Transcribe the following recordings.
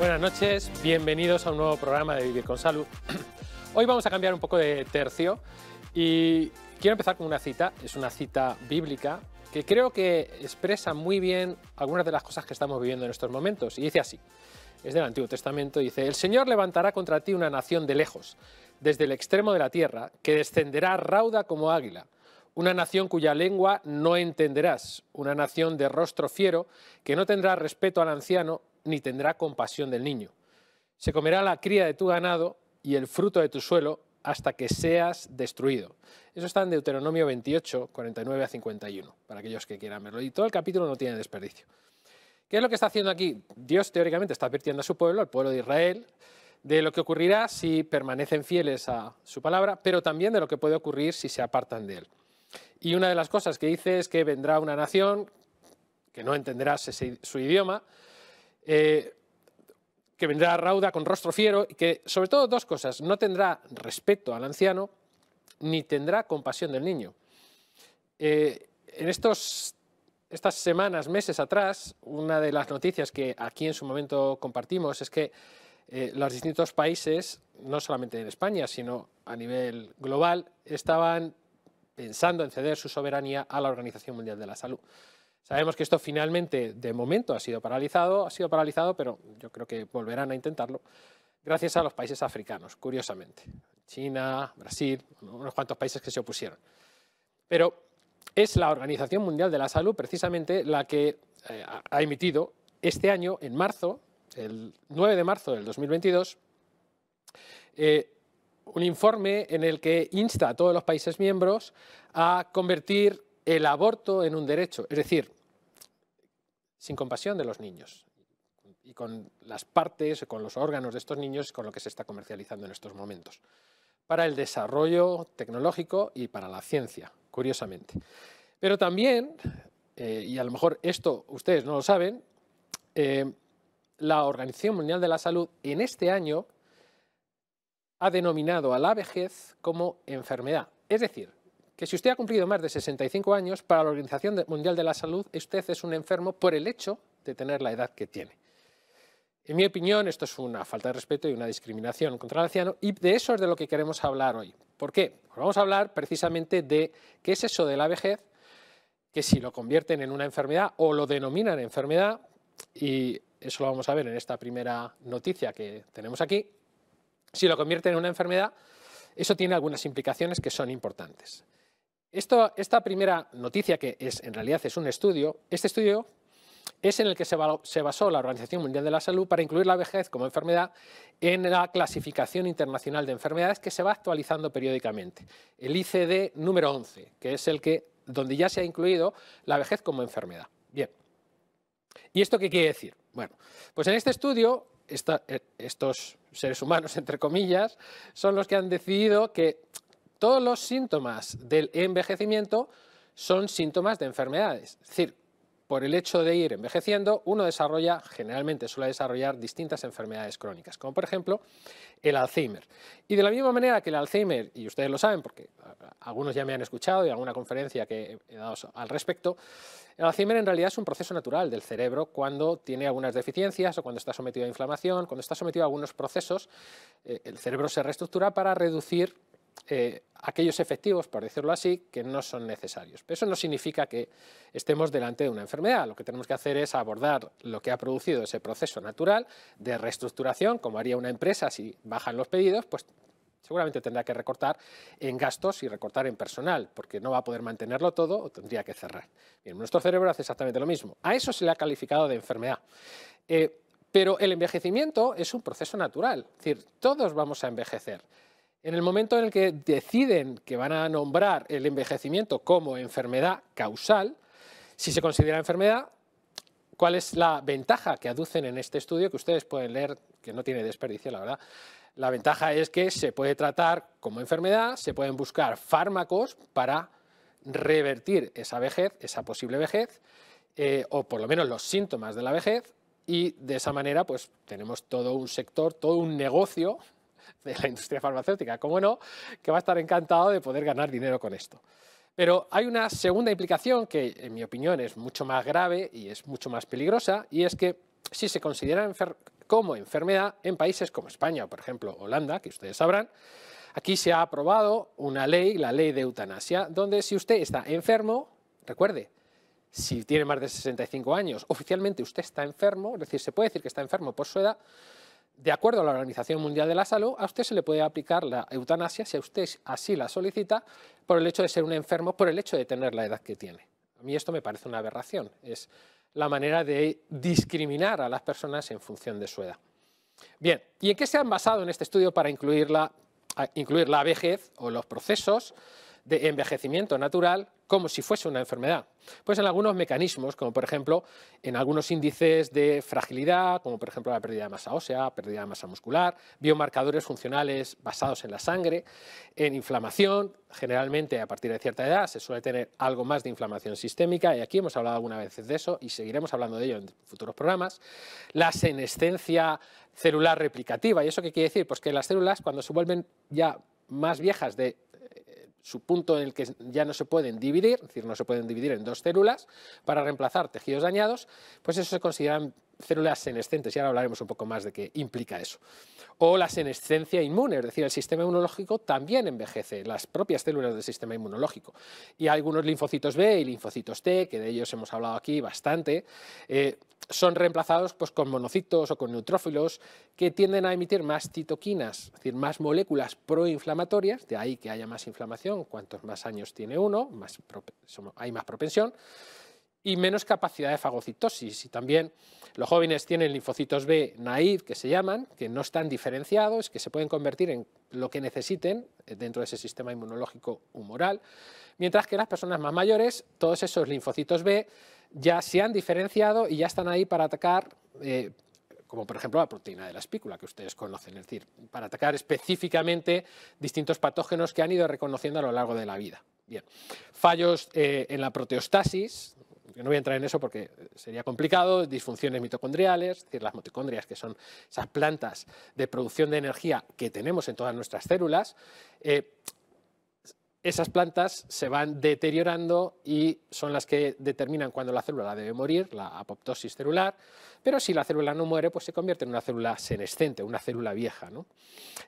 Buenas noches, bienvenidos a un nuevo programa de Vivir con Salud. Hoy vamos a cambiar un poco de tercio y quiero empezar con una cita, es una cita bíblica que creo que expresa muy bien algunas de las cosas que estamos viviendo en estos momentos y dice así, es del Antiguo Testamento, dice, el Señor levantará contra ti una nación de lejos, desde el extremo de la tierra, que descenderá rauda como águila una nación cuya lengua no entenderás, una nación de rostro fiero, que no tendrá respeto al anciano ni tendrá compasión del niño. Se comerá la cría de tu ganado y el fruto de tu suelo hasta que seas destruido. Eso está en Deuteronomio 28, 49 a 51, para aquellos que quieran verlo. Y todo el capítulo no tiene desperdicio. ¿Qué es lo que está haciendo aquí? Dios teóricamente está advirtiendo a su pueblo, al pueblo de Israel, de lo que ocurrirá si permanecen fieles a su palabra, pero también de lo que puede ocurrir si se apartan de él. Y una de las cosas que dice es que vendrá una nación que no entenderá su idioma, eh, que vendrá rauda con rostro fiero y que, sobre todo, dos cosas, no tendrá respeto al anciano ni tendrá compasión del niño. Eh, en estas semanas, meses atrás, una de las noticias que aquí en su momento compartimos es que eh, los distintos países, no solamente en España, sino a nivel global, estaban pensando en ceder su soberanía a la Organización Mundial de la Salud. Sabemos que esto finalmente, de momento, ha sido paralizado, ha sido paralizado, pero yo creo que volverán a intentarlo gracias a los países africanos, curiosamente. China, Brasil, unos cuantos países que se opusieron. Pero es la Organización Mundial de la Salud precisamente la que eh, ha emitido este año, en marzo, el 9 de marzo del 2022, eh, un informe en el que insta a todos los países miembros a convertir el aborto en un derecho, es decir, sin compasión de los niños y con las partes, con los órganos de estos niños, con lo que se está comercializando en estos momentos, para el desarrollo tecnológico y para la ciencia, curiosamente. Pero también, eh, y a lo mejor esto ustedes no lo saben, eh, la Organización Mundial de la Salud en este año ha denominado a la vejez como enfermedad. Es decir, que si usted ha cumplido más de 65 años, para la Organización Mundial de la Salud, usted es un enfermo por el hecho de tener la edad que tiene. En mi opinión, esto es una falta de respeto y una discriminación contra el anciano, y de eso es de lo que queremos hablar hoy. ¿Por qué? Pues vamos a hablar precisamente de qué es eso de la vejez, que si lo convierten en una enfermedad o lo denominan enfermedad, y eso lo vamos a ver en esta primera noticia que tenemos aquí, si lo convierten en una enfermedad, eso tiene algunas implicaciones que son importantes esta primera noticia, que es, en realidad es un estudio, este estudio es en el que se, basó la Organización Mundial de la Salud para incluir la vejez como enfermedad en la clasificación internacional de enfermedades que se va actualizando periódicamente, el ICD número 11, que es el que, donde ya se ha incluido la vejez como enfermedad. Bien, ¿y esto qué quiere decir? Bueno, pues en este estudio eh, estos seres humanos, entre comillas, son los que han decidido que todos los síntomas del envejecimiento son síntomas de enfermedades. Es decir, por el hecho de ir envejeciendo, uno desarrolla, generalmente suele desarrollar distintas enfermedades crónicas, como por ejemplo el Alzheimer. Y de la misma manera que el Alzheimer, y ustedes lo saben porque algunos ya me han escuchado y alguna conferencia que he dado al respecto, el Alzheimer en realidad es un proceso natural del cerebro cuando tiene algunas deficiencias o cuando está sometido a inflamación, cuando está sometido a algunos procesos, eh, el cerebro se reestructura para reducir eh, aquellos efectivos, por decirlo así, que no son necesarios. Pero eso no significa que estemos delante de una enfermedad. Lo que tenemos que hacer es abordar lo que ha producido ese proceso natural de reestructuración, como haría una empresa si bajan los pedidos, pues seguramente tendrá que recortar en gastos y recortar en personal, porque no va a poder mantenerlo todo o tendría que cerrar. Bien, nuestro cerebro hace exactamente lo mismo. A eso se le ha calificado de enfermedad. Eh, pero el envejecimiento es un proceso natural, es decir, todos vamos a envejecer. En el momento en el que deciden que van a nombrar el envejecimiento como enfermedad causal, si se considera enfermedad, ¿cuál es la ventaja que aducen en este estudio que ustedes pueden leer, que no tiene desperdicio, la verdad? La ventaja es que se puede tratar como enfermedad, se pueden buscar fármacos para revertir esa vejez, esa posible vejez, eh, o por lo menos los síntomas de la vejez, y de esa manera pues tenemos todo un sector, todo un negocio de la industria farmacéutica, como no, que va a estar encantado de poder ganar dinero con esto. Pero hay una segunda implicación que, en mi opinión, es mucho más grave y es mucho más peligrosa, y es que si se considera como enfermedad en países como España o, por ejemplo, Holanda, que ustedes sabrán, aquí se ha aprobado una ley, la ley de eutanasia, donde si usted está enfermo, recuerde, si tiene más de 65 años, oficialmente usted está enfermo, es decir, se puede decir que está enfermo por su edad, de acuerdo a la Organización Mundial de la Salud, a usted se le puede aplicar la eutanasia si a usted así la solicita por el hecho de ser un enfermo, por el hecho de tener la edad que tiene. A mí esto me parece una aberración. Es la manera de discriminar a las personas en función de su edad. Bien, ¿y en qué se han basado en este estudio para incluir la, incluir la vejez o los procesos? de envejecimiento natural como si fuese una enfermedad. Pues en algunos mecanismos, como por ejemplo en algunos índices de fragilidad, como por ejemplo la pérdida de masa ósea, pérdida de masa muscular, biomarcadores funcionales basados en la sangre, en inflamación, generalmente a partir de cierta edad se suele tener algo más de inflamación sistémica, y aquí hemos hablado alguna vez de eso y seguiremos hablando de ello en futuros programas, la senescencia celular replicativa, ¿y eso qué quiere decir? Pues que las células cuando se vuelven ya más viejas de su punto en el que ya no se pueden dividir, es decir, no se pueden dividir en dos células, para reemplazar tejidos dañados, pues eso se consideran células senescentes, y ahora hablaremos un poco más de qué implica eso. O la senescencia inmune, es decir, el sistema inmunológico también envejece, las propias células del sistema inmunológico. Y algunos linfocitos B y linfocitos T, que de ellos hemos hablado aquí bastante, eh, son reemplazados pues, con monocitos o con neutrófilos que tienden a emitir más citoquinas, es decir, más moléculas proinflamatorias, de ahí que haya más inflamación, cuantos más años tiene uno, más hay más propensión y menos capacidad de fagocitosis. Y también los jóvenes tienen linfocitos B naive, que se llaman, que no están diferenciados, que se pueden convertir en lo que necesiten dentro de ese sistema inmunológico humoral, mientras que las personas más mayores, todos esos linfocitos B ya se han diferenciado y ya están ahí para atacar, eh, como por ejemplo la proteína de la espícula que ustedes conocen, es decir, para atacar específicamente distintos patógenos que han ido reconociendo a lo largo de la vida. Bien. Fallos eh, en la proteostasis, no voy a entrar en eso porque sería complicado, disfunciones mitocondriales, es decir, las mitocondrias, que son esas plantas de producción de energía que tenemos en todas nuestras células, eh, esas plantas se van deteriorando y son las que determinan cuándo la célula debe morir, la apoptosis celular, pero si la célula no muere, pues se convierte en una célula senescente, una célula vieja. ¿no?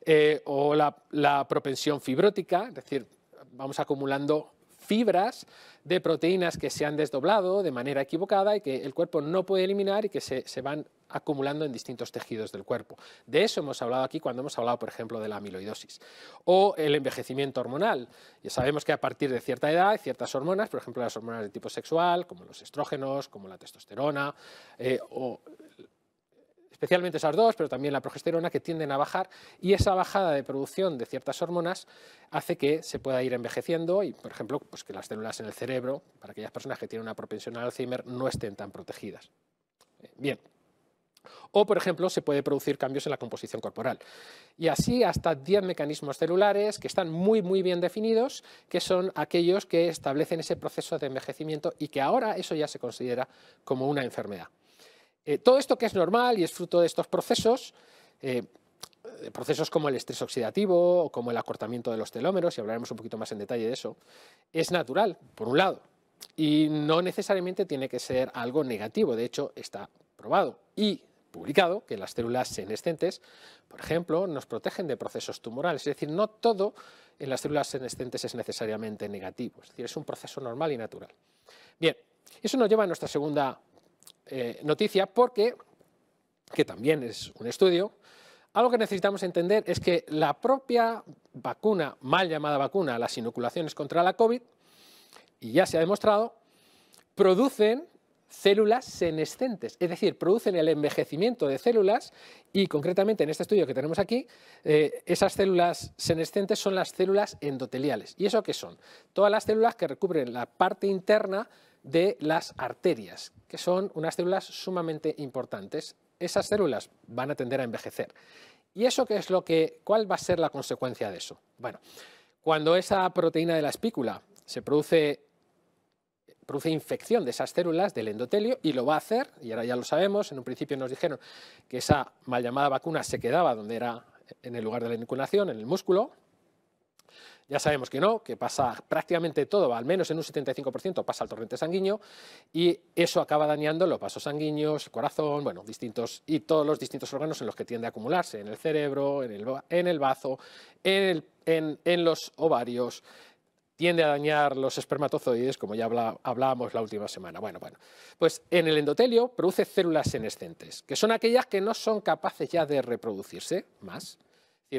Eh, o la, la propensión fibrótica, es decir, vamos acumulando fibras de proteínas que se han desdoblado de manera equivocada y que el cuerpo no puede eliminar y que se, van acumulando en distintos tejidos del cuerpo. De eso hemos hablado aquí cuando hemos hablado, por ejemplo, de la amiloidosis. O el envejecimiento hormonal. Ya sabemos que a partir de cierta edad, ciertas hormonas, por ejemplo, las hormonas de tipo sexual, como los estrógenos, como la testosterona, eh, o especialmente esas dos, pero también la progesterona, que tienden a bajar y esa bajada de producción de ciertas hormonas hace que se pueda ir envejeciendo y, por ejemplo, pues que las células en el cerebro, para aquellas personas que tienen una propensión al Alzheimer, no estén tan protegidas. Bien. O, por ejemplo, se puede producir cambios en la composición corporal. Y así hasta 10 mecanismos celulares que están muy, muy bien definidos, que son aquellos que establecen ese proceso de envejecimiento y que ahora eso ya se considera como una enfermedad. Eh, todo esto que es normal y es fruto de estos procesos, eh, procesos como el estrés oxidativo o como el acortamiento de los telómeros, y hablaremos un poquito más en detalle de eso, es natural, por un lado, y no necesariamente tiene que ser algo negativo, de hecho está probado y publicado que las células senescentes, por ejemplo, nos protegen de procesos tumorales, es decir, no todo en las células senescentes es necesariamente negativo, es decir, es un proceso normal y natural. Bien, eso nos lleva a nuestra segunda eh, noticia porque, que también es un estudio, algo que necesitamos entender es que la propia vacuna, mal llamada vacuna, las inoculaciones contra la COVID, y ya se ha demostrado, producen células senescentes, es decir, producen el envejecimiento de células y concretamente en este estudio que tenemos aquí, eh, esas células senescentes son las células endoteliales. ¿Y eso qué son? Todas las células que recubren la parte interna de las arterias, que son unas células sumamente importantes. Esas células van a tender a envejecer. ¿Y eso qué es lo que, cuál va a ser la consecuencia de eso? Bueno, cuando esa proteína de la espícula se produce, produce infección de esas células del endotelio y lo va a hacer, y ahora ya lo sabemos, en un principio nos dijeron que esa mal llamada vacuna se quedaba donde era en el lugar de la inoculación, en el músculo, ya sabemos que no, que pasa prácticamente todo, al menos en un 75% pasa al torrente sanguíneo y eso acaba dañando los vasos sanguíneos, el corazón, bueno, distintos y todos los distintos órganos en los que tiende a acumularse, en el cerebro, en el, en bazo, en, en los ovarios, tiende a dañar los espermatozoides, como ya hablábamos la última semana. Bueno, bueno. Pues en el endotelio produce células senescentes, que son aquellas que no son capaces ya de reproducirse más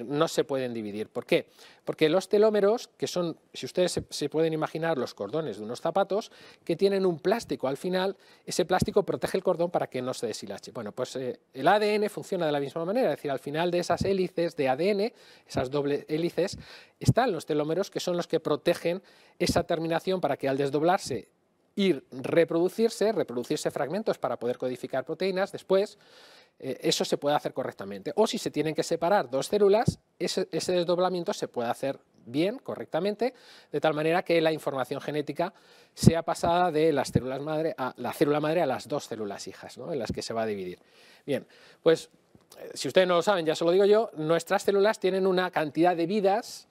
no se pueden dividir. ¿Por qué? Porque los telómeros, que son, si ustedes se, pueden imaginar, los cordones de unos zapatos, que tienen un plástico al final, ese plástico protege el cordón para que no se deshilache. Bueno, pues eh, el ADN funciona de la misma manera, es decir, al final de esas hélices de ADN, esas dobles hélices, están los telómeros, que son los que protegen esa terminación para que al desdoblarse ir reproducirse, reproducirse fragmentos para poder codificar proteínas después, eh, eso se puede hacer correctamente. O si se tienen que separar dos células, ese, desdoblamiento se puede hacer bien, correctamente, de tal manera que la información genética sea pasada de las células madre a la célula madre a las dos células hijas, ¿no? en las que se va a dividir. Bien, pues eh, si ustedes no lo saben, ya se lo digo yo, nuestras células tienen una cantidad de vidas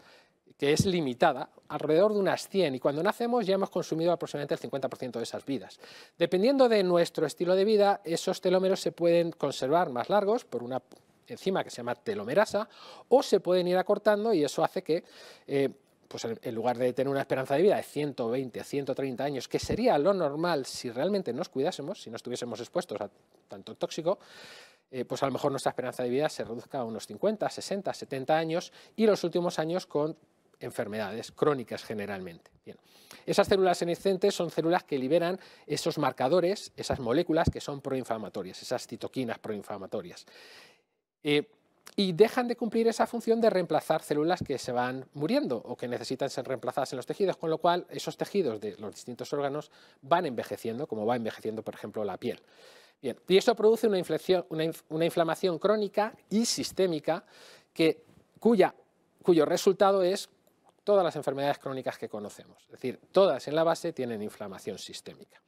que es limitada, alrededor de unas 100, y cuando nacemos ya hemos consumido aproximadamente el 50% de esas vidas. Dependiendo de nuestro estilo de vida, esos telómeros se pueden conservar más largos por una enzima que se llama telomerasa, o se pueden ir acortando y eso hace que eh, pues en lugar de tener una esperanza de vida de 120, 130 años, que sería lo normal si realmente nos cuidásemos, si no estuviésemos expuestos a tanto tóxico, eh, pues a lo mejor nuestra esperanza de vida se reduzca a unos 50, 60, 70 años y los últimos años con enfermedades crónicas generalmente. Esas células senescentes son células que liberan esos marcadores, esas moléculas que son proinflamatorias, esas citoquinas proinflamatorias. Eh, y dejan de cumplir esa función de reemplazar células que se van muriendo o que necesitan ser reemplazadas en los tejidos, con lo cual esos tejidos de los distintos órganos van envejeciendo, como va envejeciendo, por ejemplo, la piel. y eso produce una, una inflamación crónica y sistémica que, cuya, cuyo resultado es todas las enfermedades crónicas que conocemos. Es decir, todas en la base tienen inflamación sistémica.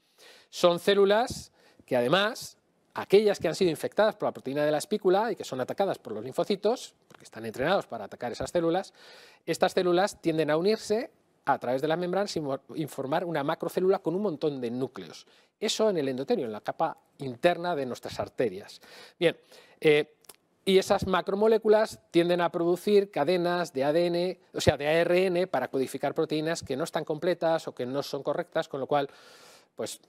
Son células que además, aquellas que han sido infectadas por la proteína de la espícula y que son atacadas por los linfocitos, porque están entrenados para atacar esas células, estas células tienden a unirse a través de la membrana y formar una macrocélula con un montón de núcleos. Eso en el endotelio, en la capa interna de nuestras arterias. Bien, eh, y esas macromoléculas tienden a producir cadenas de ADN, o sea, de ARN para codificar proteínas que no están completas o que no son correctas, con lo cual, pues,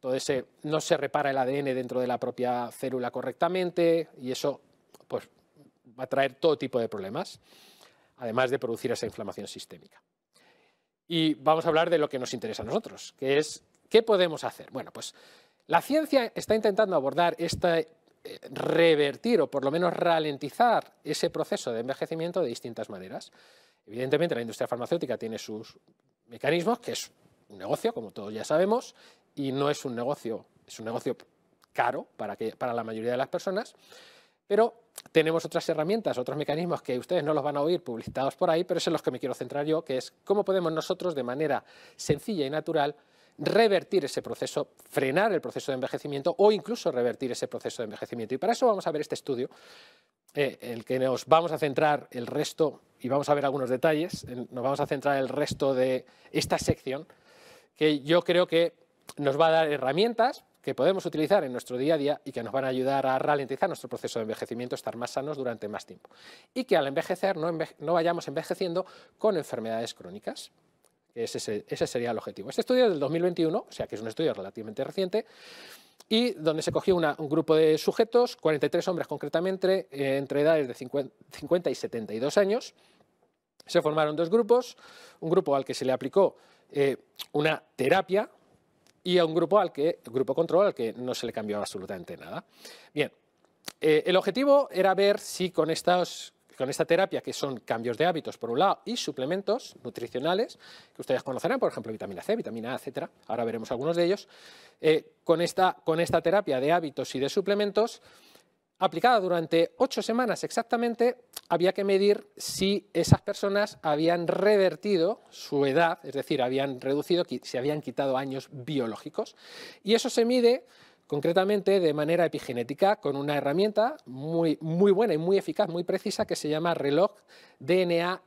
todo ese no se repara el ADN dentro de la propia célula correctamente y eso, pues, va a traer todo tipo de problemas, además de producir esa inflamación sistémica. Y vamos a hablar de lo que nos interesa a nosotros, que es qué podemos hacer. Bueno, pues la ciencia está intentando abordar esta eh, revertir o por lo menos ralentizar ese proceso de envejecimiento de distintas maneras. Evidentemente la industria farmacéutica tiene sus mecanismos, que es un negocio, como todos ya sabemos, y no es un negocio, es un negocio caro para, que, para la mayoría de las personas, pero tenemos otras herramientas, otros mecanismos que ustedes no los van a oír publicitados por ahí, pero es en los que me quiero centrar yo, que es cómo podemos nosotros de manera sencilla y natural revertir ese proceso, frenar el proceso de envejecimiento o incluso revertir ese proceso de envejecimiento. Y para eso vamos a ver este estudio, en eh, el que nos vamos a centrar el resto, y vamos a ver algunos detalles, nos vamos a centrar el resto de esta sección, que yo creo que nos va a dar herramientas que podemos utilizar en nuestro día a día y que nos van a ayudar a ralentizar nuestro proceso de envejecimiento, estar más sanos durante más tiempo. Y que al envejecer no vayamos envejeciendo con enfermedades crónicas. Ese, sería el objetivo. Este estudio es del 2021, o sea que es un estudio relativamente reciente, y donde se cogió un grupo de sujetos, 43 hombres concretamente, eh, entre edades de 50, y 72 años. Se formaron dos grupos, un grupo al que se le aplicó eh, una terapia y a un grupo al que, grupo control al que no se le cambió absolutamente nada. Bien, eh, el objetivo era ver si con, estas, con esta terapia, que son cambios de hábitos por un lado y suplementos nutricionales, que ustedes conocerán, por ejemplo, vitamina C, vitamina A, etcétera, ahora veremos algunos de ellos, eh, con, esta, con esta terapia de hábitos y de suplementos, aplicada durante ocho semanas exactamente, había que medir si esas personas habían revertido su edad, es decir, habían reducido, se habían quitado años biológicos. Y eso se mide concretamente de manera epigenética, con una herramienta muy, muy buena y muy eficaz, muy precisa, que se llama reloj dna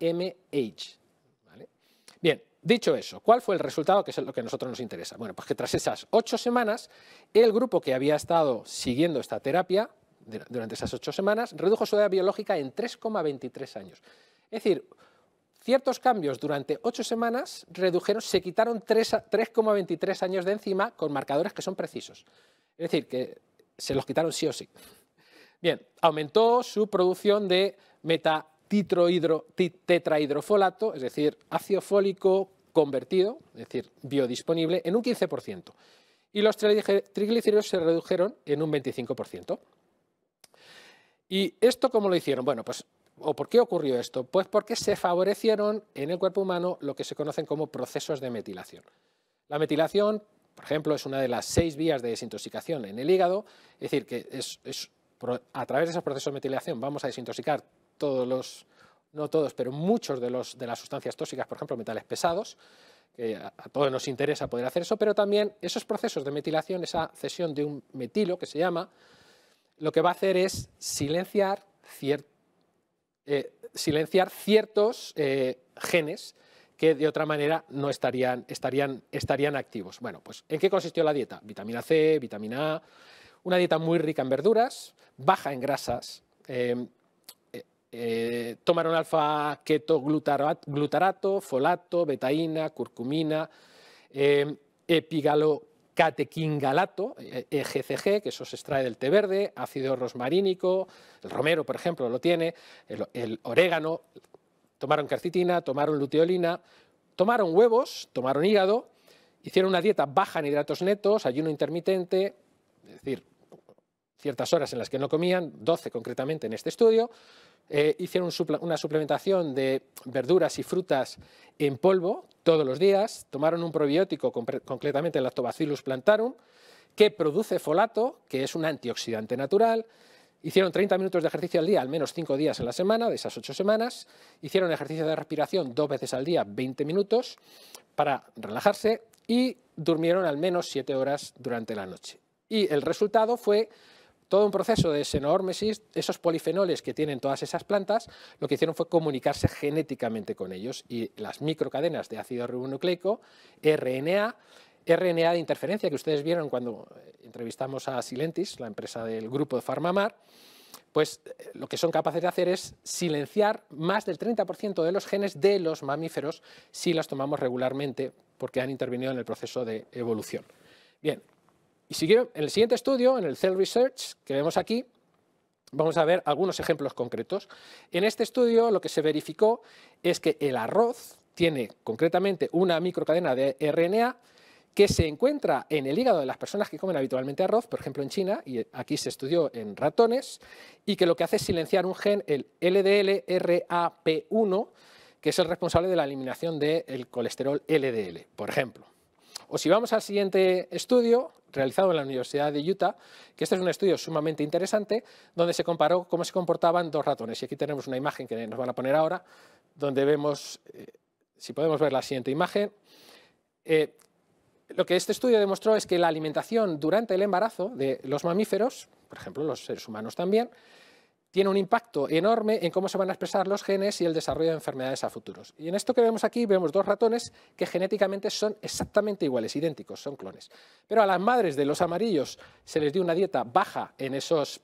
Bien, Dicho eso, ¿cuál fue el resultado? Que es lo que a nosotros nos interesa. Bueno, pues que tras esas ocho semanas, el grupo que había estado siguiendo esta terapia durante esas ocho semanas redujo su edad biológica en 3,23 años. Es decir, ciertos cambios durante ocho semanas redujeron, se quitaron 3,23 años de encima con marcadores que son precisos. Es decir, que se los quitaron sí o sí. Bien, aumentó su producción de tetrahidrofolato, es decir, ácido fólico convertido, es decir, biodisponible, en un 15%. Y los triglicéridos se redujeron en un 25%. ¿Y esto cómo lo hicieron? Bueno, pues ¿O por qué ocurrió esto? Pues porque se favorecieron en el cuerpo humano lo que se conocen como procesos de metilación. La metilación por ejemplo, es una de las seis vías de desintoxicación en el hígado, es decir, que es, a través de esos procesos de metilación vamos a desintoxicar todos los, no todos, pero muchos de, los, de las sustancias tóxicas, por ejemplo, metales pesados, que a, todos nos interesa poder hacer eso, pero también esos procesos de metilación, esa cesión de un metilo que se llama, lo que va a hacer es silenciar, eh, silenciar ciertos eh, genes que de otra manera no estarían, estarían, estarían activos. Bueno, pues ¿en qué consistió la dieta? Vitamina C, vitamina A, una dieta muy rica en verduras, baja en grasas, em, eh, eh, tomaron alfa keto glutarato, folato, betaína, curcumina, em, epigalocatequingalato, EGCG, e, e que eso se extrae del té verde, ácido rosmarínico, el romero, por ejemplo, lo tiene, el orégano, Tomaron carcitina, tomaron luteolina, tomaron huevos, tomaron hígado, hicieron una dieta baja en hidratos netos, ayuno intermitente, es decir, ciertas horas en las que no comían, 12 concretamente en este estudio, eh, hicieron una suplementación de verduras y frutas en polvo todos los días, tomaron un probiótico, concretamente el lactobacillus plantarum, que produce folato, que es un antioxidante natural, Hicieron 30 minutos de ejercicio al día, al menos 5 días en la semana, de esas 8 semanas. Hicieron ejercicio de respiración dos veces al día, 20 minutos, para relajarse y durmieron al menos 7 horas durante la noche. Y el resultado fue todo un proceso de xenohormesis, esos polifenoles que tienen todas esas plantas, lo que hicieron fue comunicarse genéticamente con ellos y las microcadenas de ácido ribonucleico, RNA, RNA de interferencia que ustedes vieron cuando eh, entrevistamos a Silentis, la empresa del grupo de Farmamar, pues eh, lo que son capaces de hacer es silenciar más del 30% de los genes de los mamíferos si las tomamos regularmente porque han intervenido en el proceso de evolución. Bien, y siguió en el siguiente estudio, en el Cell Research, que vemos aquí, vamos a ver algunos ejemplos concretos. En este estudio lo que se verificó es que el arroz tiene concretamente una microcadena de RNA que se encuentra en el hígado de las personas que comen habitualmente arroz, por ejemplo en China, y aquí se estudió en ratones, y que lo que hace es silenciar un gen, el LDLRAP1, que es el responsable de la eliminación del colesterol LDL, por ejemplo. O si vamos al siguiente estudio, realizado en la Universidad de Utah, que este es un estudio sumamente interesante, donde se comparó cómo se comportaban dos ratones. Y aquí tenemos una imagen que nos van a poner ahora, donde vemos, eh, si podemos ver la siguiente imagen, eh, lo que este estudio demostró es que la alimentación durante el embarazo de los mamíferos, por ejemplo los seres humanos también, tiene un impacto enorme en cómo se van a expresar los genes y el desarrollo de enfermedades a futuros. Y en esto que vemos aquí vemos dos ratones que genéticamente son exactamente iguales, idénticos, son clones. Pero a las madres de los amarillos se les dio una dieta baja en esos,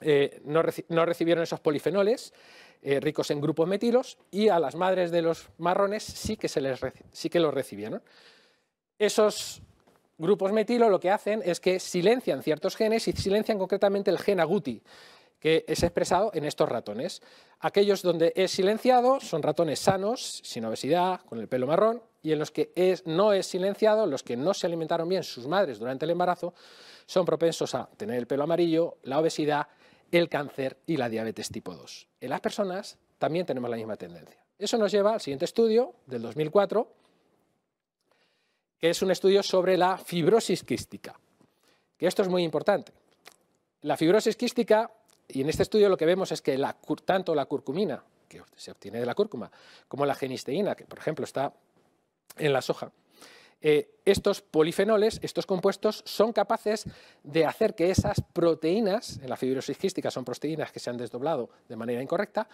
eh, no, recibieron esos polifenoles eh, ricos en grupos metilos y a las madres de los marrones sí que, se les sí que los recibieron. Esos grupos metilo lo que hacen es que silencian ciertos genes y silencian concretamente el gen agouti, que es expresado en estos ratones. Aquellos donde es silenciado son ratones sanos, sin obesidad, con el pelo marrón, y en los que no es silenciado, los que no se alimentaron bien sus madres durante el embarazo, son propensos a tener el pelo amarillo, la obesidad, el cáncer y la diabetes tipo 2. En las personas también tenemos la misma tendencia. Eso nos lleva al siguiente estudio del 2004, es un estudio sobre la fibrosis quística, que esto es muy importante. La fibrosis quística, y en este estudio lo que vemos es que tanto la curcumina, que se obtiene de la cúrcuma, como la genisteína, que por ejemplo está en la soja, eh, estos polifenoles, estos compuestos, son capaces de hacer que esas proteínas, en la fibrosis quística son proteínas que se han desdoblado de manera incorrecta,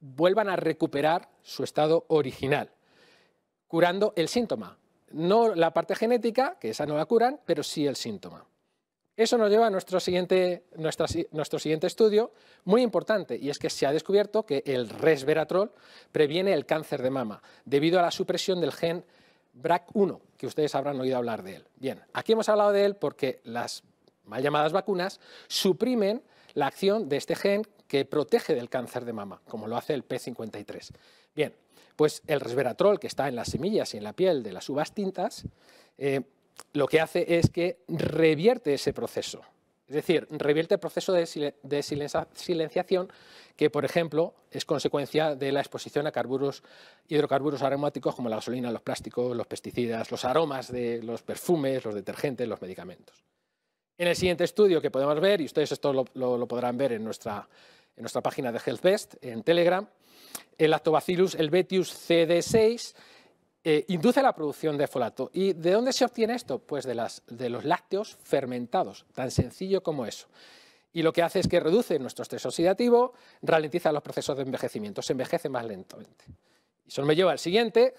vuelvan a recuperar su estado original, curando el síntoma no la parte genética, que esa no la curan, pero sí el síntoma. Eso nos lleva a nuestro siguiente, nuestro siguiente estudio, muy importante, y es que se ha descubierto que el resveratrol previene el cáncer de mama, debido a la supresión del gen BRAC1, que ustedes habrán oído hablar de él. Bien, aquí hemos hablado de él porque las mal llamadas vacunas suprimen la acción de este gen que protege del cáncer de mama, como lo hace el P53. Bien, pues el resveratrol que está en las semillas y en la piel de las uvas tintas, eh, lo que hace es que revierte ese proceso. Es decir, revierte el proceso de, silenciación que, por ejemplo, es consecuencia de la exposición a carburos, hidrocarburos aromáticos como la gasolina, los plásticos, los pesticidas, los aromas de los perfumes, los detergentes, los medicamentos. En el siguiente estudio que podemos ver, y ustedes esto lo, podrán ver en nuestra, en nuestra página de HealthBest, en Telegram, el lactobacillus helvetius CD6 eh, induce la producción de folato. ¿Y de dónde se obtiene esto? Pues de, de los lácteos fermentados, tan sencillo como eso y lo que hace es que reduce nuestro estrés oxidativo, ralentiza los procesos de envejecimiento, se envejece más lentamente. Y eso me lleva al siguiente,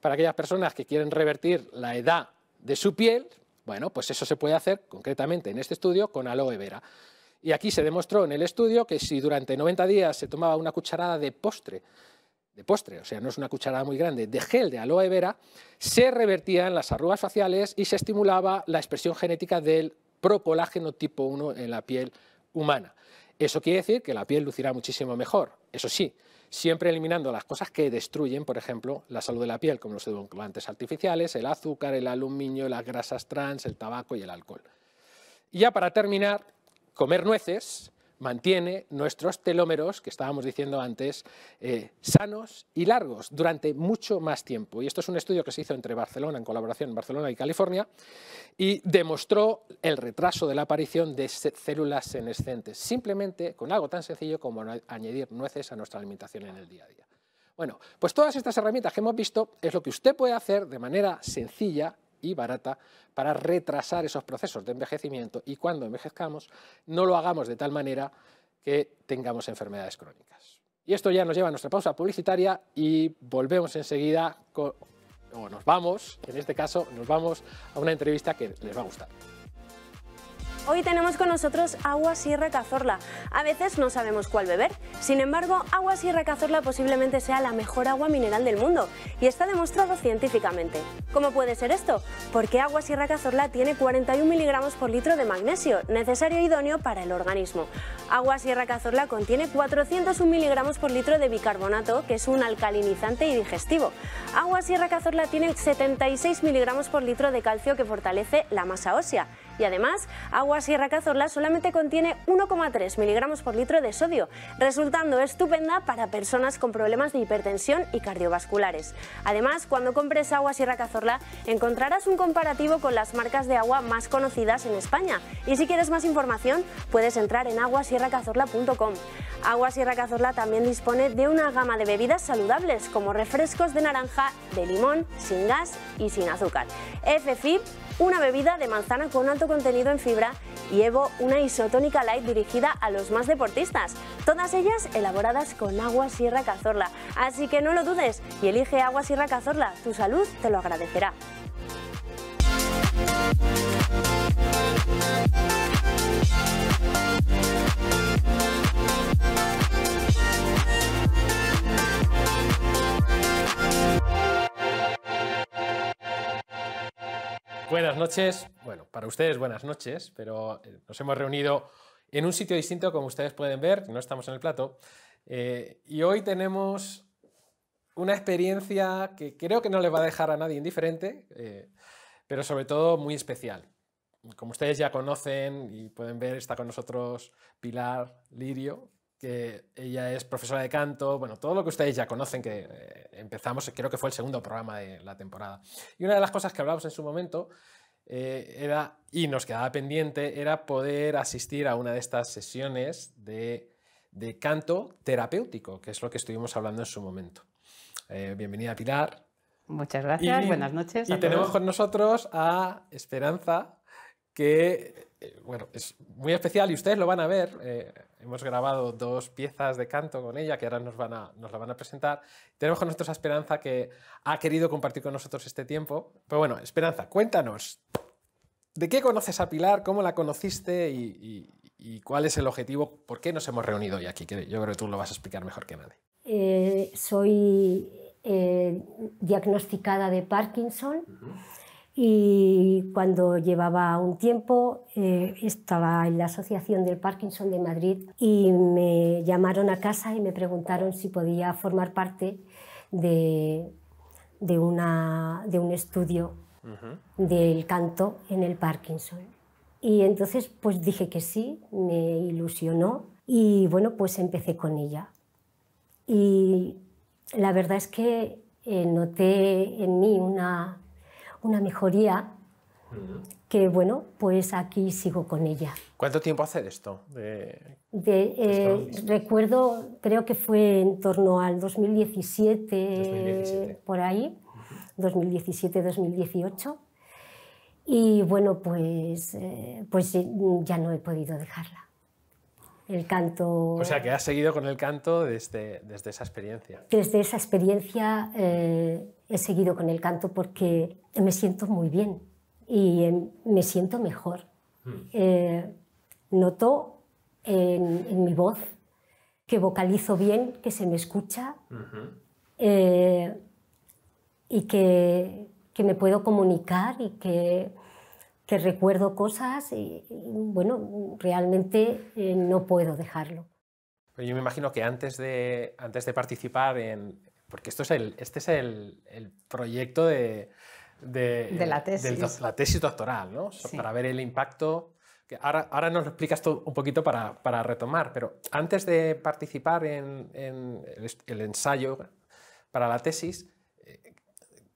para aquellas personas que quieren revertir la edad de su piel, bueno, pues eso se puede hacer concretamente en este estudio con aloe vera. Y aquí se demostró en el estudio que si durante 90 días se tomaba una cucharada de postre, de postre, o sea, no es una cucharada muy grande, de gel de aloe vera, se revertían las arrugas faciales y se estimulaba la expresión genética del procolágeno tipo 1 en la piel humana. Eso quiere decir que la piel lucirá muchísimo mejor, eso sí, siempre eliminando las cosas que destruyen, por ejemplo, la salud de la piel, como los edulcorantes artificiales, el azúcar, el aluminio, las grasas trans, el tabaco y el alcohol. Y ya para terminar, comer nueces mantiene nuestros telómeros, que estábamos diciendo antes, eh, sanos y largos durante mucho más tiempo. Y esto es un estudio que se hizo entre Barcelona, en colaboración Barcelona y California, y demostró el retraso de la aparición de células senescentes, simplemente con algo tan sencillo como añadir nueces a nuestra alimentación en el día a día. Bueno, pues todas estas herramientas que hemos visto es lo que usted puede hacer de manera sencilla y barata para retrasar esos procesos de envejecimiento y cuando envejezcamos no lo hagamos de tal manera que tengamos enfermedades crónicas. Y esto ya nos lleva a nuestra pausa publicitaria y volvemos enseguida, o nos vamos, en este caso nos vamos a una entrevista que les va a gustar. Hoy tenemos con nosotros Agua Sierra Cazorla. A veces no sabemos cuál beber, sin embargo, Agua Sierra Cazorla posiblemente sea la mejor agua mineral del mundo y está demostrado científicamente. ¿Cómo puede ser esto? Porque Agua Sierra Cazorla tiene 41 miligramos por litro de magnesio, necesario idóneo para el organismo. Agua Sierra Cazorla contiene 401 miligramos por litro de bicarbonato, que es un alcalinizante y digestivo. Agua Sierra Cazorla tiene 76 miligramos por litro de calcio que fortalece la masa ósea. Y además, agua Sierra Cazorla solamente contiene 1,3 miligramos por litro de sodio, resultando estupenda para personas con problemas de hipertensión y cardiovasculares. Además, cuando compres agua Sierra Cazorla, encontrarás un comparativo con las marcas de agua más conocidas en España. Y si quieres más información, puedes entrar en aguasierracazorla.com. Agua Sierra Cazorla también dispone de una gama de bebidas saludables como refrescos de naranja, de limón, sin gas y sin azúcar. FFIP una bebida de manzana con alto contenido en fibra y Evo, una isotónica light dirigida a los más deportistas. Todas ellas elaboradas con agua Sierra Cazorla. Así que no lo dudes y elige agua Sierra Cazorla. Tu salud te lo agradecerá. Buenas noches. Bueno, para ustedes buenas noches, pero eh, nos hemos reunido en un sitio distinto, como ustedes pueden ver, no estamos en el plato. Eh, y hoy tenemos una experiencia que creo que no le va a dejar a nadie indiferente, eh, pero sobre todo muy especial. Como ustedes ya conocen y pueden ver, está con nosotros Pilar Lirio, que ella es profesora de canto, bueno, todo lo que ustedes ya conocen, que eh, empezamos, creo que fue el segundo programa de la temporada. Y una de las cosas que hablamos en su momento eh, era, y nos quedaba pendiente, era poder asistir a una de estas sesiones de, canto terapéutico, que es lo que estuvimos hablando en su momento. Eh, bienvenida Pilar. Muchas gracias, buenas noches. Y tenemos con nosotros a Esperanza, que, bueno, es muy especial y ustedes lo van a ver hemos grabado dos piezas de canto con ella que ahora nos, van a, nos la van a presentar. Tenemos con nosotros a Esperanza que ha querido compartir con nosotros este tiempo. Pero bueno, Esperanza, cuéntanos, ¿de qué conoces a Pilar? ¿Cómo la conociste? Y, cuál es el objetivo? ¿Por qué nos hemos reunido hoy aquí? yo creo que tú lo vas a explicar mejor que nadie. Eh, soy eh, diagnosticada de Parkinson y cuando llevaba un tiempo eh, estaba en la Asociación del Parkinson de Madrid y me llamaron a casa y me preguntaron si podía formar parte de, de, una, de un estudio del canto en el Parkinson. Y entonces pues dije que sí, me ilusionó y bueno pues empecé con ella. Y la verdad es que eh, noté en mí una una mejoría que bueno, pues aquí sigo con ella. ¿Cuánto tiempo hace esto? Eh, recuerdo, creo que fue en torno al 2017, por ahí, 2017-2018. Y bueno, pues, eh, pues eh, ya no he podido dejarla el canto. O sea, que has seguido con el canto desde, desde esa experiencia. Desde esa experiencia eh, he seguido con el canto porque me siento muy bien y em, me siento mejor. Hmm. Eh, noto en, mi voz que vocalizo bien, que se me escucha eh, y que, que me puedo comunicar y que que recuerdo cosas y, bueno, realmente eh, no puedo dejarlo. yo me imagino que antes de, antes de participar en... Porque esto es el, este es el, el proyecto de, de, la, tesis. la tesis doctoral, ¿no? Para ver el impacto Ahora, ahora, nos explicas todo un poquito para, para, retomar, pero antes de participar en, en el, ensayo para la tesis,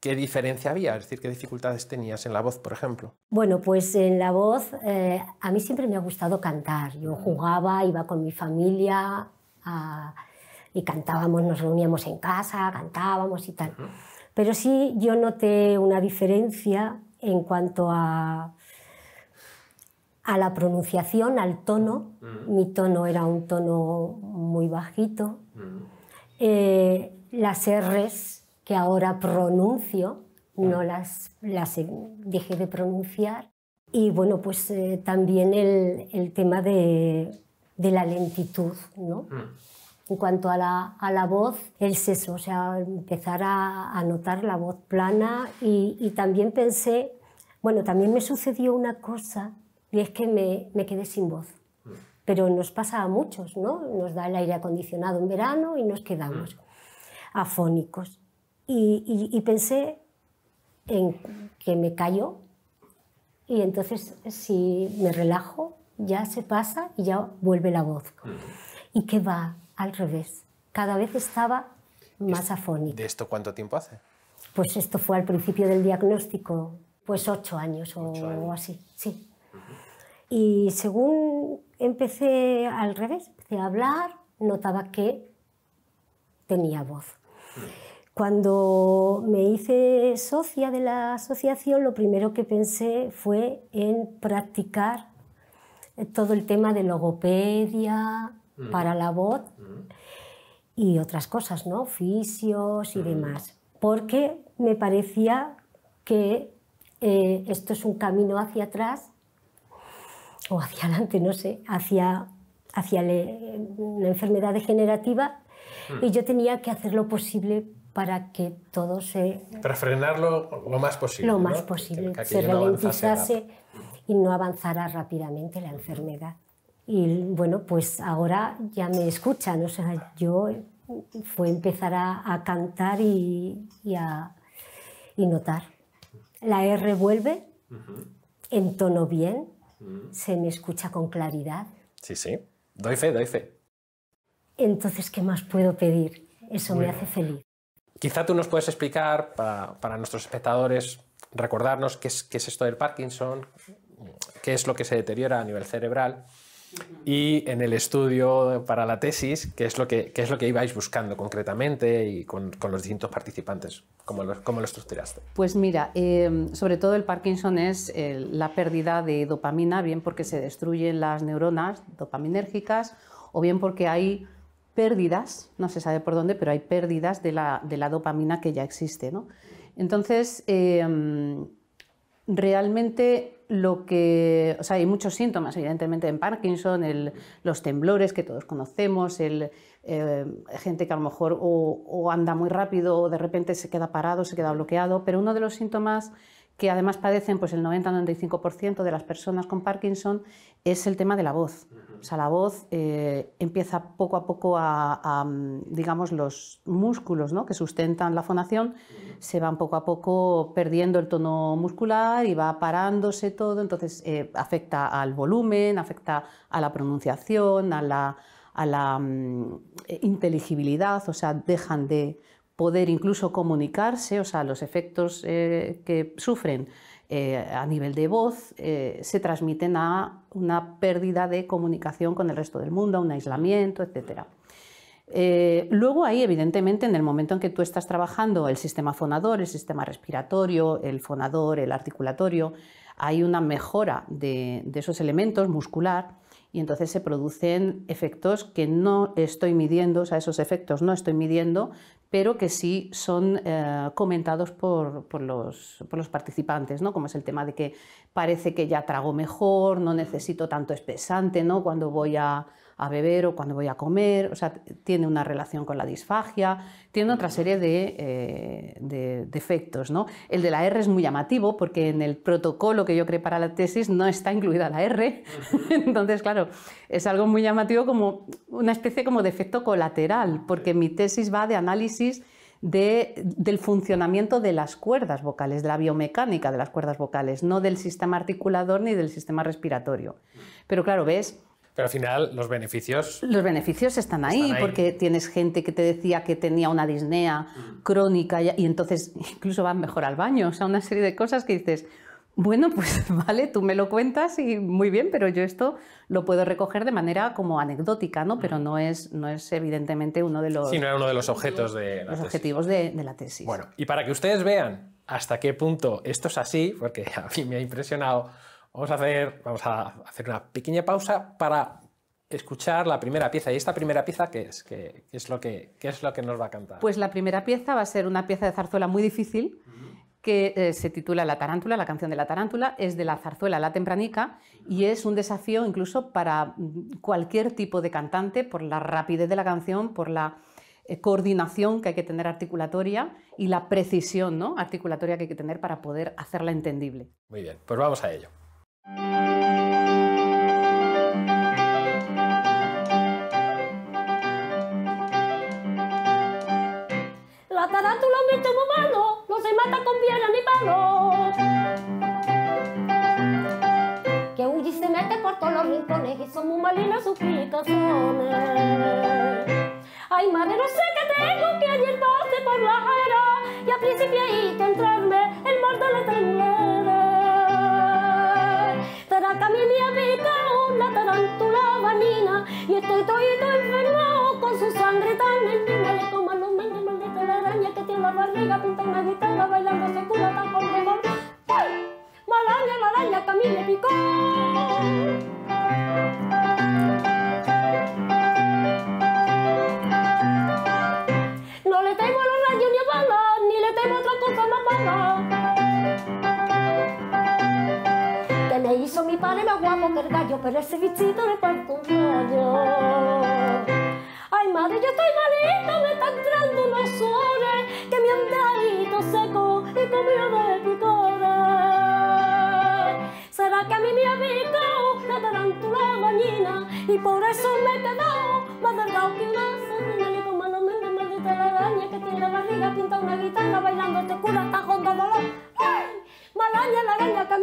¿Qué diferencia había? Es decir, ¿qué dificultades tenías en la voz, por ejemplo? Bueno, pues en la voz eh, a mí siempre me ha gustado cantar. Yo jugaba, iba con mi familia y cantábamos, nos reuníamos en casa, cantábamos y tal. Pero sí yo noté una diferencia en cuanto a, a la pronunciación, al tono. Mi tono era un tono muy bajito. Eh, las R's que ahora pronuncio, no las, las dejé de pronunciar. Y bueno, pues eh, también el, el tema de, de, la lentitud, ¿no? Mm. En cuanto a la, a la, voz, el seso, o sea, empezar a, notar la voz plana y, y, también pensé, bueno, también me sucedió una cosa y es que me, me quedé sin voz mm. pero nos pasa a muchos, ¿no? Nos da el aire acondicionado en verano y nos quedamos mm. afónicos. Y, pensé en que me callo y entonces si me relajo ya se pasa y ya vuelve la voz. Y que va al revés. Cada vez estaba más afónica. ¿De esto cuánto tiempo hace? Pues esto fue al principio del diagnóstico, pues ocho años o, así, sí. Y según empecé al revés, empecé a hablar, notaba que tenía voz. Mm. Cuando me hice socia de la asociación, lo primero que pensé fue en practicar todo el tema de logopedia mm. para la voz mm. y otras cosas, ¿no? Fisios y mm. demás. Porque me parecía que eh, esto es un camino hacia atrás o hacia adelante, no sé, hacia, hacia la enfermedad degenerativa y yo tenía que hacer lo posible para que todo se... Para frenarlo lo más posible. Lo más posible, se ralentizase y no avanzara rápidamente la enfermedad. Y bueno, pues ahora ya me escuchan, o sea, yo fue empezar a, cantar y, a notar. La e R vuelve, en tono bien, se me escucha con claridad. Sí, sí, doy fe, doy fe. Entonces, ¿qué más puedo pedir? Eso me hace feliz. Quizá tú nos puedes explicar para, nuestros espectadores, recordarnos qué es, esto del Parkinson, qué es lo que se deteriora a nivel cerebral y en el estudio para la tesis, qué es lo que, ibais buscando concretamente y con, los distintos participantes, cómo lo, estructuraste. Pues mira, eh, sobre todo el Parkinson es eh, la pérdida de dopamina, bien porque se destruyen las neuronas dopaminérgicas o bien porque hay pérdidas, no se sabe por dónde, pero hay pérdidas de la, de la dopamina que ya existe. ¿no? Entonces, em, realmente lo que. O sea, hay muchos síntomas, evidentemente, en Parkinson, el, los temblores que todos conocemos, el, em, gente que a lo mejor o, anda muy rápido o de repente se queda parado, se queda bloqueado, pero uno de los síntomas que además padecen pues, el 90-95% de las personas con Parkinson, es el tema de la voz. O sea, la voz eh, empieza poco a poco a, digamos, los músculos que sustentan la fonación se van poco a poco perdiendo el tono muscular y va parándose todo, entonces eh, afecta al volumen, afecta a la pronunciación, a la, a mm, inteligibilidad, o sea, dejan de, poder incluso comunicarse, o sea, los efectos eh, que sufren eh, a nivel de voz eh, se transmiten a una pérdida de comunicación con el resto del mundo, a un aislamiento, etc. luego ahí, evidentemente, en el momento en que tú estás trabajando el sistema fonador, el sistema respiratorio, el fonador, el articulatorio, hay una mejora de, de esos elementos muscular y entonces se producen efectos que no estoy midiendo, o sea, esos efectos no estoy midiendo, pero que sí son eh, comentados por, por, los, por, los, participantes, ¿no? como es el tema de que parece que ya trago mejor, no necesito tanto espesante ¿no? cuando voy a, a beber o cuando voy a comer, o sea, tiene una relación con la disfagia, tiene otra serie eh, de, defectos. ¿no? El de la R es muy llamativo porque en el protocolo que yo creé para la tesis no está incluida la R, entonces, claro, es algo muy llamativo como una especie como de efecto colateral, porque mi tesis va de análisis de, del funcionamiento de las cuerdas vocales, de la biomecánica de las cuerdas vocales, no del sistema articulador ni del sistema respiratorio. Pero claro, ves pero al final los beneficios... Los beneficios están ahí, porque tienes gente que te decía que tenía una disnea crónica y, entonces incluso van mejor al baño. O sea, una serie de cosas que dices, bueno, pues vale, tú me lo cuentas y muy bien, pero yo esto lo puedo recoger de manera como anecdótica, ¿no? Pero no es, no es evidentemente uno de los... uno de los objetos de los objetivos de, de la tesis. Bueno, y para que ustedes vean hasta qué punto esto es así, porque a mí me ha impresionado Vamos a hacer, vamos a hacer una pequeña pausa para escuchar la primera pieza. ¿Y esta primera pieza qué es? ¿Qué, es lo que, es lo que nos va a cantar? Pues la primera pieza va a ser una pieza de zarzuela muy difícil que eh, se titula La tarántula, la canción de la tarántula, es de la zarzuela La Tempranica y es un desafío incluso para mm, cualquier tipo de cantante por la rapidez de la canción, por la eh, coordinación que hay que tener articulatoria y la precisión ¿no? articulatoria que hay que tener para poder hacerla entendible. Muy bien, pues vamos a ello. La tarántula me muy malo, no se mata con piedra ni palo. Que huye y se mete por todos los rincones y son muy malinas sus picazones. Ay, madre, no sé qué tengo que ayer pasé por la jara y al principio a entrarme el mordo la tembla. Y estoy todito enfermo con su sangre tan me Le toman los mentes maldita la araña que tiene la barriga, pinta una guitarra, bailando se cura tan con rigor. ¡Ay! Malaña, malaña, que picó. No le tengo los rayos ni a bala ni le tengo otra cosa más mala. mi padre me guapo que el gallo, pero ese bichito le falta un gallo. Ay, madre, yo estoy malita, me están entrando los sores que mi anteadito seco y e comió de picores. ¿Será que a mí me ha visto la tarantula, y por eso me he quedado más delgado que una sardina y con mano de maldita de araña que tiene la barriga pinta una guitarra bailando este cura tan dolor. ¡Ay! la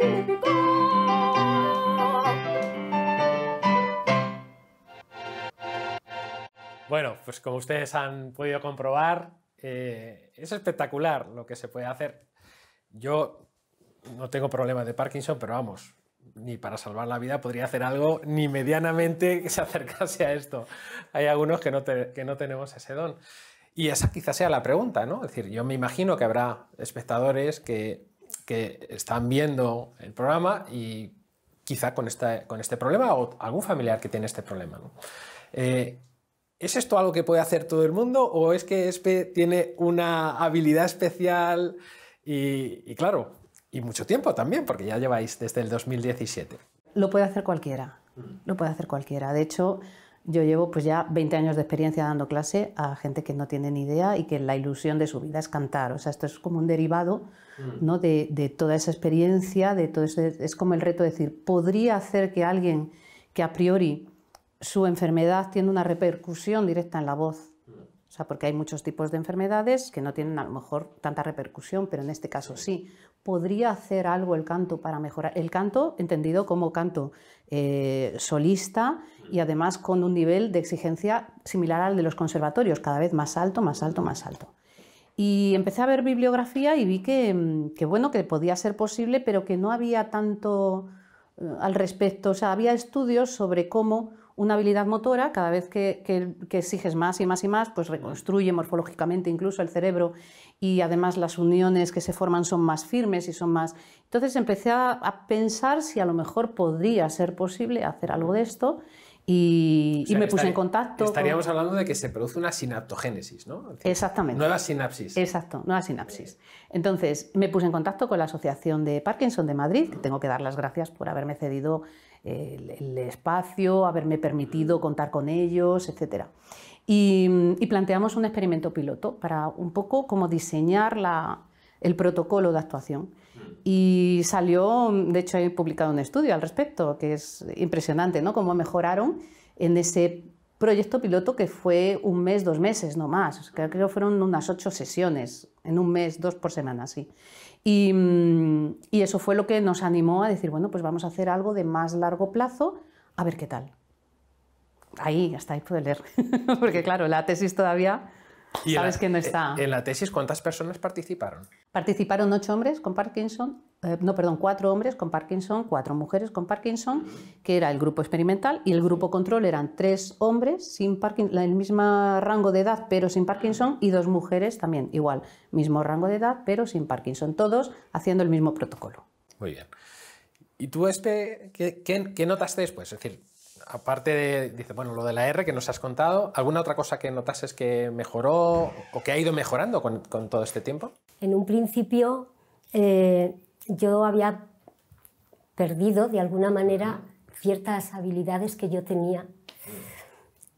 Bueno, pues como ustedes han podido comprobar, eh, es espectacular lo que se puede hacer. Yo no tengo problema de Parkinson, pero vamos, ni para salvar la vida podría hacer algo ni medianamente que se acercase a esto. Hay algunos que no, que no tenemos ese don. Y esa quizás sea la pregunta, ¿no? Es decir, yo me imagino que habrá espectadores que que están viendo el programa y quizá con este, problema o algún familiar que tiene este problema. Eh, ¿Es esto algo que puede hacer todo el mundo o es que ESPE tiene una habilidad especial y, claro, y mucho tiempo también, porque ya lleváis desde el 2017? Lo puede hacer cualquiera, lo puede hacer cualquiera. De hecho, yo llevo pues ya 20 años de experiencia dando clase a gente que no tiene ni idea y que la ilusión de su vida es cantar. O sea, esto es como un derivado mm. ¿no? de, toda esa experiencia, de todo es como el reto de decir, ¿podría hacer que alguien que a priori su enfermedad tiene una repercusión directa en la voz o sea, porque hay muchos tipos de enfermedades que no tienen a lo mejor tanta repercusión, pero en este caso sí. ¿Podría hacer algo el canto para mejorar? El canto, entendido como canto eh, solista y además con un nivel de exigencia similar al de los conservatorios, cada vez más alto, más alto, más alto. Y empecé a ver bibliografía y vi que, mm, que bueno, que podía ser posible, pero que no había tanto eh, al respecto. O sea, había estudios sobre cómo una habilidad motora, cada vez que, exiges más y más y más, pues reconstruye morfológicamente incluso el cerebro y además las uniones que se forman son más firmes y son más... Entonces empecé a, pensar si a lo mejor podría ser posible hacer algo de esto y, me puse en contacto. Estaríamos hablando de que se produce una sinaptogénesis, ¿no? Exactamente. Nueva sinapsis. Exacto, nueva sinapsis. Entonces, me puse en contacto con la Asociación de Parkinson de Madrid, que tengo que dar las gracias por haberme cedido el, espacio, haberme permitido mm. contar con ellos, etc. Y, planteamos un experimento piloto para un poco cómo diseñar el protocolo de actuación. Mm. Y salió, de hecho he publicado un estudio al respecto, que es impresionante, ¿no? Cómo mejoraron en ese proyecto piloto que fue un mes, dos meses, no más. Creo que fueron unas ocho sesiones, en un mes, dos por semana, sí. Mm, y, eso fue lo que nos animó a decir, bueno, pues vamos a hacer algo de más largo plazo, a ver qué tal. Ahí, hasta ahí puedo leer, porque claro, la tesis todavía sabes no está. En la tesis, ¿cuántas personas participaron? Participaron ocho hombres con Parkinson, eh, no, perdón, cuatro hombres con Parkinson, cuatro mujeres con Parkinson, que era el grupo experimental, y el grupo control eran tres hombres sin Parkinson, el mismo rango de edad pero sin Parkinson, y dos mujeres también, igual, mismo rango de edad pero sin Parkinson, todos haciendo el mismo protocolo. Muy bien. ¿Y tú, qué, qué notaste después? Es decir, aparte de, dice, bueno, lo de la R que nos has contado, ¿alguna otra cosa que notases que mejoró o que ha ido mejorando con, todo este tiempo? En un principio eh, yo había perdido de alguna manera ciertas habilidades que yo tenía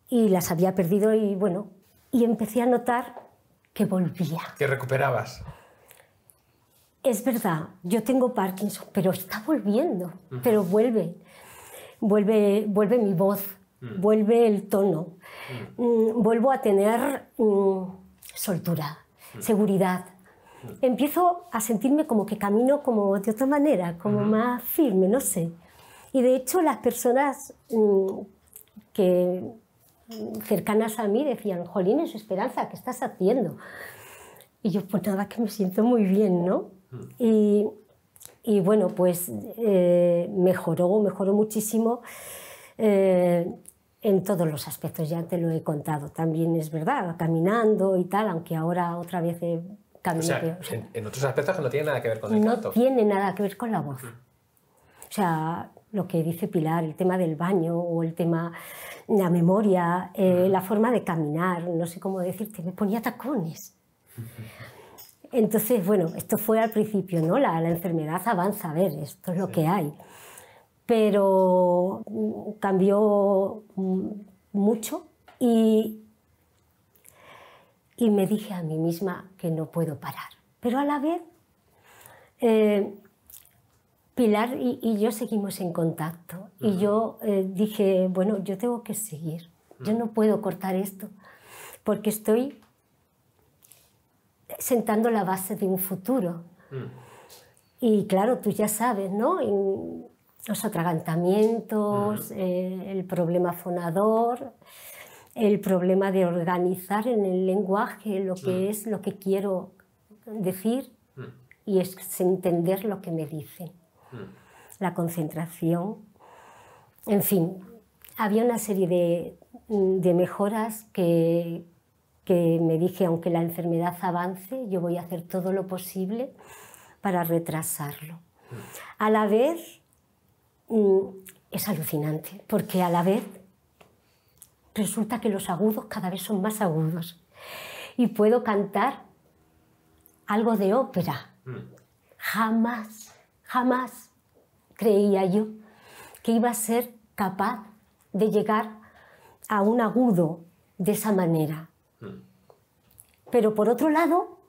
y las había perdido y bueno, y empecé a notar que volvía. Que recuperabas. Es verdad, yo tengo Parkinson, pero está volviendo, pero vuelve vuelve, vuelve mi voz, mm. vuelve el tono, mm. Mm, vuelvo a tener soltura, seguridad. Empiezo a sentirme como que camino como de otra manera, como más firme, no sé. Y de hecho las personas que cercanas a mí decían, Jolín, es Esperanza, ¿qué estás haciendo? Y yo, pues nada, que me siento muy bien, ¿no? Y y bueno, pues eh, mejoró, mejoró muchísimo eh, en todos los aspectos, ya te lo he contado. También es verdad, caminando y tal, aunque ahora otra vez he caminado. O sea, en, otros aspectos que no tiene nada que ver con el no canto. No tiene nada que ver con la voz. Mm. O sea, lo que dice Pilar, el tema del baño o el tema la memoria, eh, mm. la forma de caminar, no sé cómo decirte, me ponía tacones. Mm-hmm. Entonces, bueno, esto fue al principio, ¿no? La, la enfermedad avanza, a ver, esto es lo que hay. Pero mm, cambió mm, mucho y, y me dije a mí misma que no puedo parar. Pero a la vez, eh, Pilar y, yo seguimos en contacto y yo eh, dije, bueno, yo tengo que seguir, yo no puedo cortar esto porque estoy sentando la base de un futuro. Mm. Y claro, tú ya sabes, ¿no? los atragantamientos, eh, el problema fonador, el problema de organizar en el lenguaje lo que mm. es lo que quiero decir mm. y es entender lo que me dice. La concentración, en fin, había una serie de mejoras que, que me dije, aunque la enfermedad avance, yo voy a hacer todo lo posible para retrasarlo. A la vez, mm, es alucinante, porque a la vez resulta que los agudos cada vez son más agudos. Y puedo cantar algo de ópera. Mm. Jamás, jamás creía yo que iba a ser capaz de llegar a un agudo de esa manera. Pero por otro lado,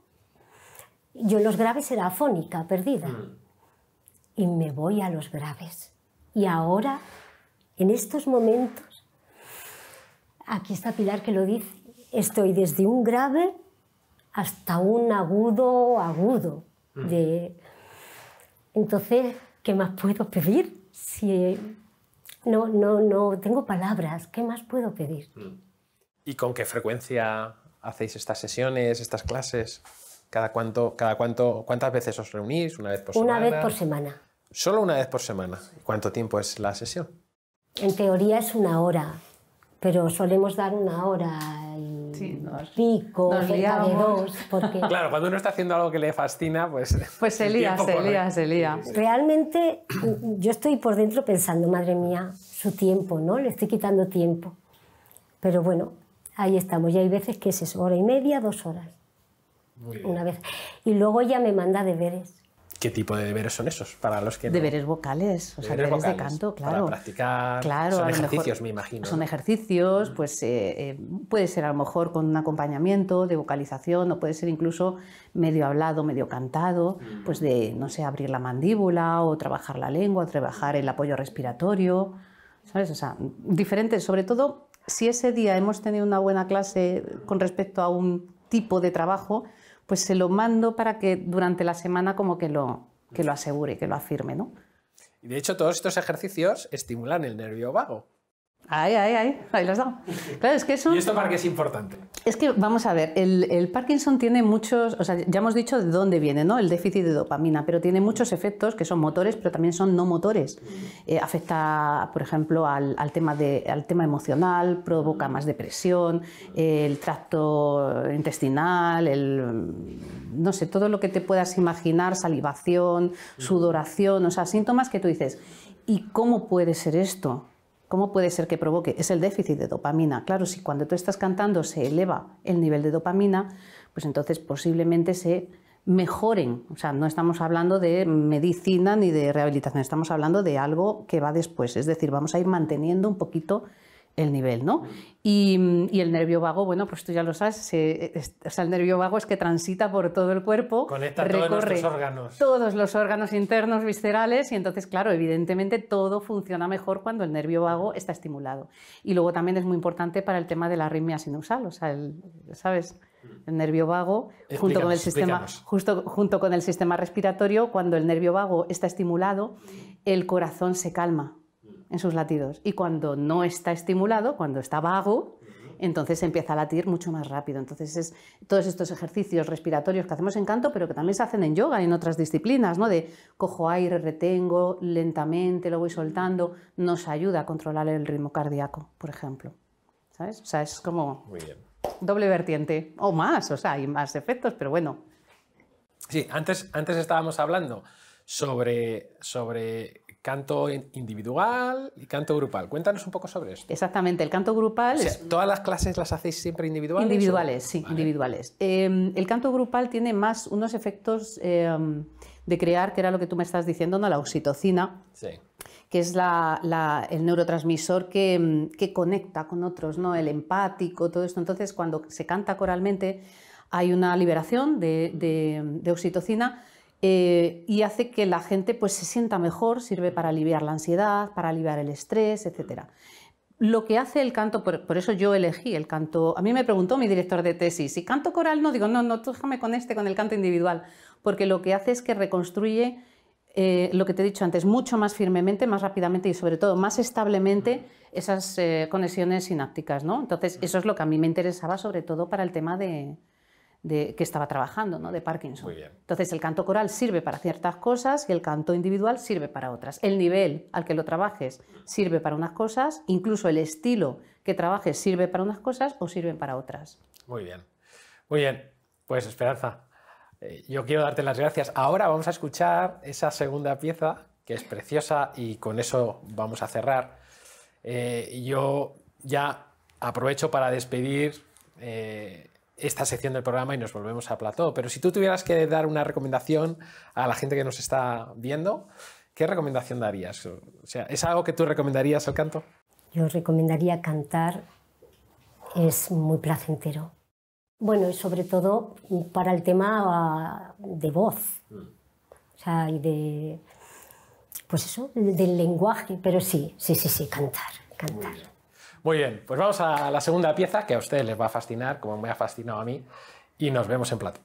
yo en los graves era afónica, perdida. Mm. Y me voy a los graves. Y ahora, en estos momentos, aquí está Pilar que lo dice, estoy desde un grave hasta un agudo agudo. Mm. De... Entonces, ¿qué más puedo pedir? Si no, no, no tengo palabras, ¿qué más puedo pedir? Mm. ¿Y con qué frecuencia hacéis estas sesiones, estas clases? ¿Cada cuánto, cada cuánto, cuántas veces os reunís? ¿Una vez por semana? Una vez por semana. Solo una vez por semana. ¿Cuánto tiempo es la sesión? En teoría es una hora, pero solemos dar una hora y pico, nos de dos. Claro, cuando uno está haciendo algo que le fascina, pues. Pues se lía, se lía, se lía. Realmente yo estoy por dentro pensando, madre mía, su tiempo, ¿no? Le estoy quitando tiempo. Pero bueno, ahí estamos. Y hay veces que es hora y media, dos horas. Una vez. Y luego ya me manda deberes. ¿Qué tipo de deberes son esos para los que deberes vocales, o sea, deberes, de canto, claro. Para practicar, claro, son ejercicios, me imagino. Son ejercicios, mm. pues eh, eh, puede ser a lo mejor con un acompañamiento de vocalización, o puede ser incluso medio hablado, medio cantado, mm. pues de no sé, abrir la mandíbula o trabajar la lengua, o trabajar el apoyo respiratorio, sabes, o sea, diferentes, sobre todo si ese día hemos tenido una buena clase con respecto a un tipo de trabajo, pues se lo mando para que durante la semana como que lo, que lo asegure, que lo afirme, ¿no? Y de hecho todos estos ejercicios estimulan el nervio vago. Ahí, ahí, ahí, ahí lo has Claro, es que eso... ¿Y esto para qué es importante? Es que, vamos a ver, el, Parkinson tiene muchos, o sea, ya hemos dicho de dónde viene, ¿no? El déficit de dopamina, pero tiene muchos efectos que son motores, pero también son no motores. Eh, afecta, por ejemplo, al, al, tema de, al tema emocional, provoca más depresión, el tracto intestinal, el, no sé, todo lo que te puedas imaginar, salivación, sudoración, o sea, síntomas que tú dices, ¿y cómo puede ser esto? ¿Cómo puede ser que provoque? Es el déficit de dopamina. Claro, si cuando tú estás cantando se eleva el nivel de dopamina, pues entonces posiblemente se mejoren. O sea, no estamos hablando de medicina ni de rehabilitación, estamos hablando de algo que va después. Es decir, vamos a ir manteniendo un poquito el nivel, ¿no? Y, el nervio vago, bueno, pues tú ya lo sabes, el nervio vago es que transita por todo el cuerpo, recorre todos los órganos. Todos los órganos internos, viscerales, y entonces, claro, evidentemente todo funciona mejor cuando el nervio vago está estimulado. Y luego también es muy importante para el tema de la arritmia sinusal, o sea, el, ¿sabes? El nervio vago, junto con el, sistema, justo, junto con el sistema respiratorio, cuando el nervio vago está estimulado, el corazón se calma en sus latidos. Y cuando no está estimulado, cuando está vago, entonces empieza a latir mucho más rápido. Entonces es todos estos ejercicios respiratorios que hacemos en canto, pero que también se hacen en yoga y en otras disciplinas, ¿no? De cojo aire, retengo lentamente, lo voy soltando, nos ayuda a controlar el ritmo cardíaco, por ejemplo. ¿Sabes? O sea, es como doble vertiente o más, o sea, hay más efectos, pero bueno. Sí, antes, antes estábamos hablando sobre, sobre canto individual y canto grupal. Cuéntanos un poco sobre esto. Exactamente, el canto grupal... ¿Todas las clases las hacéis siempre individuales? Individuales, sí, individuales. Em, el canto grupal tiene más unos efectos em, de crear, que era lo que tú me estás diciendo, ¿no? la oxitocina, que es el neurotransmisor em, que, conecta con otros, ¿no? el empático, todo esto. Entonces, cuando se canta coralmente, hay una liberación de, de oxitocina eh, y hace que la gente pues, se sienta mejor, sirve para aliviar la ansiedad, para aliviar el estrés, etc. Lo que hace el canto, por, eso yo elegí el canto, a mí me preguntó mi director de tesis, si canto coral no? Digo, no, no, tú déjame con este, con el canto individual, porque lo que hace es que reconstruye eh, lo que te he dicho antes, mucho más firmemente, más rápidamente y sobre todo más establemente esas eh, conexiones sinápticas, ¿no? Entonces, eso es lo que a mí me interesaba sobre todo para el tema de, de, que estaba trabajando, ¿no? de Parkinson. Muy bien. Entonces, el canto coral sirve para ciertas cosas y el canto individual sirve para otras. El nivel al que lo trabajes sirve para unas cosas, incluso el estilo que trabajes sirve para unas cosas o sirven para otras. Muy bien. Muy bien. Pues Esperanza, eh, yo quiero darte las gracias. Ahora vamos a escuchar esa segunda pieza, que es preciosa, y con eso vamos a cerrar. Eh, yo ya aprovecho para despedir eh, esta sección del programa y nos volvemos a plató. Pero si tú tuvieras que dar una recomendación a la gente que nos está viendo, ¿qué recomendación darías? O sea, ¿es algo que tú recomendarías al canto? Yo recomendaría cantar, es muy placentero. Bueno, y sobre todo para el tema ah, de voz, mm. o sea, y de, pues eso, del lenguaje, pero sí, sí, sí, sí, cantar, cantar. Muy bien, pues vamos a la segunda pieza que a ustedes les va a fascinar, como me ha fascinado a mí, y nos vemos en plata.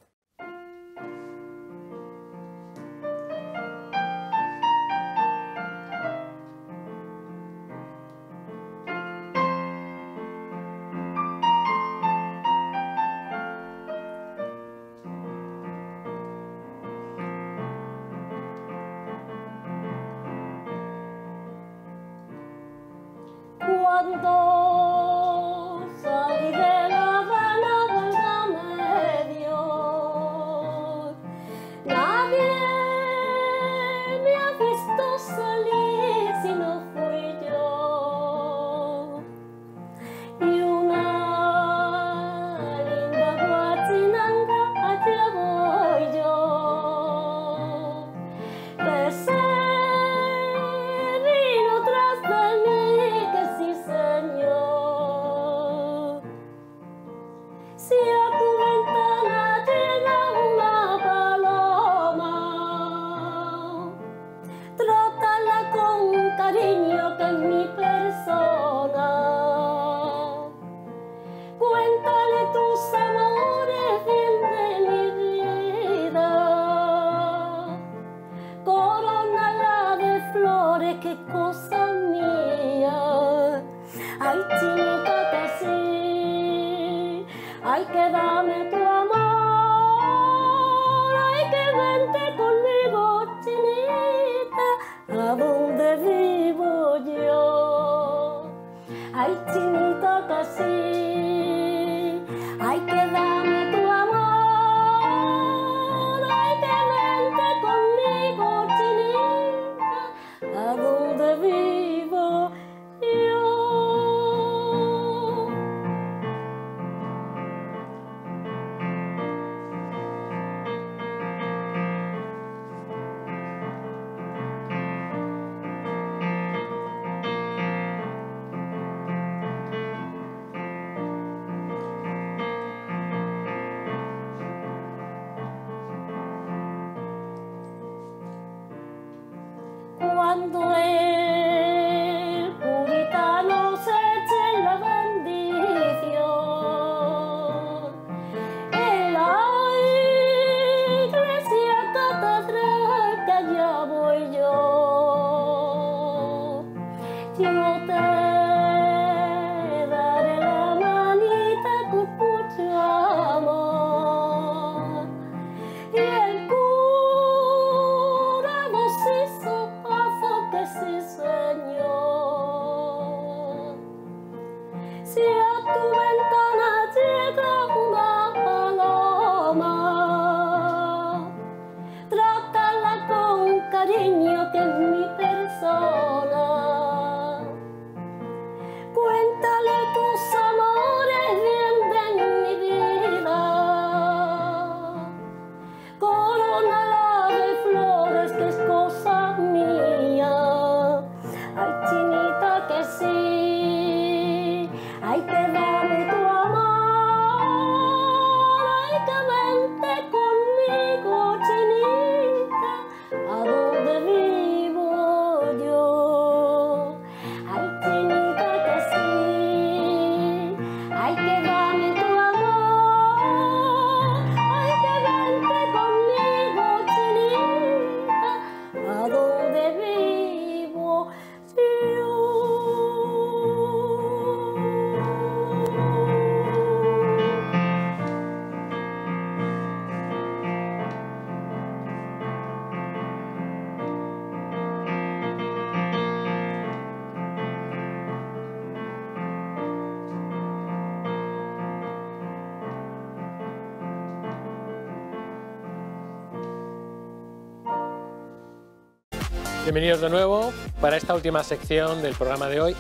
Bienvenidos de nuevo para esta última sección del programa de hoy.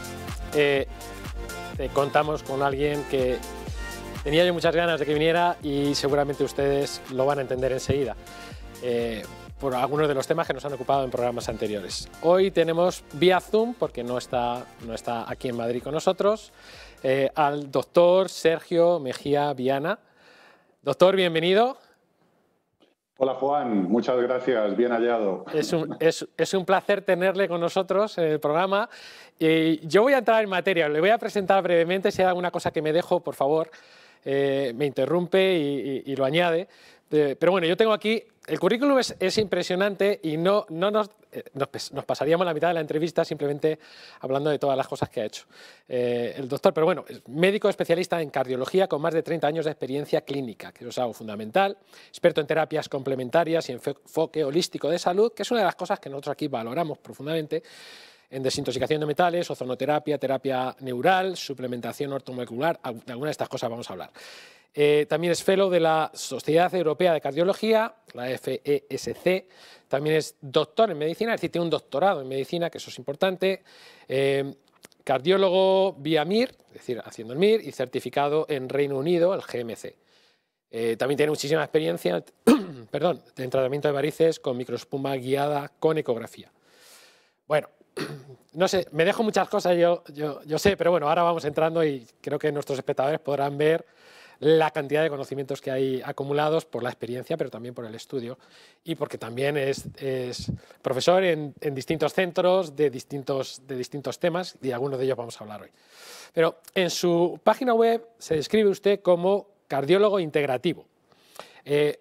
Eh, contamos con alguien que tenía yo muchas ganas de que viniera y seguramente ustedes lo van a entender enseguida eh, por algunos de los temas que nos han ocupado en programas anteriores. Hoy tenemos vía Zoom, porque no está, no está aquí en Madrid con nosotros, eh, al doctor Sergio Mejía Viana. Doctor, bienvenido. Juan. Muchas gracias. Bien hallado. Es un, es, es un placer tenerle con nosotros en el programa. Y eh, yo voy a entrar en materia. Le voy a presentar brevemente. Si hay alguna cosa que me dejo, por favor. Eh, me interrumpe y, lo añade. Eh, pero bueno, yo tengo aquí, el currículum es, es impresionante y no, no nos, eh, nos, pasaríamos la mitad de la entrevista simplemente hablando de todas las cosas que ha hecho el doctor. Pero bueno, es médico especialista en cardiología con más de 30 años de experiencia clínica, que es algo fundamental, experto en terapias complementarias y enfoque holístico de salud, que es una de las cosas que nosotros aquí valoramos profundamente en desintoxicación de metales, ozonoterapia, terapia neural, suplementación ortomolecular, de alguna de estas cosas vamos a hablar. Eh, también es fellow de la Sociedad Europea de Cardiología, la FESC. También es doctor en medicina, es decir, tiene un doctorado en medicina, que eso es importante. Eh, cardiólogo vía MIR, es decir, haciendo el MIR, y certificado en Reino Unido, el GMC. Eh, también tiene muchísima experiencia perdón, en tratamiento de varices con microespuma guiada con ecografía. Bueno, no sé, me dejo muchas cosas, yo, yo, sé, pero bueno, ahora vamos entrando y creo que nuestros espectadores podrán ver la cantidad de conocimientos que hay acumulados por la experiencia, pero también por el estudio, y porque también es, profesor en, distintos centros de distintos, de distintos temas, y algunos de ellos vamos a hablar hoy. Pero en su página web se describe usted como cardiólogo integrativo. Eh,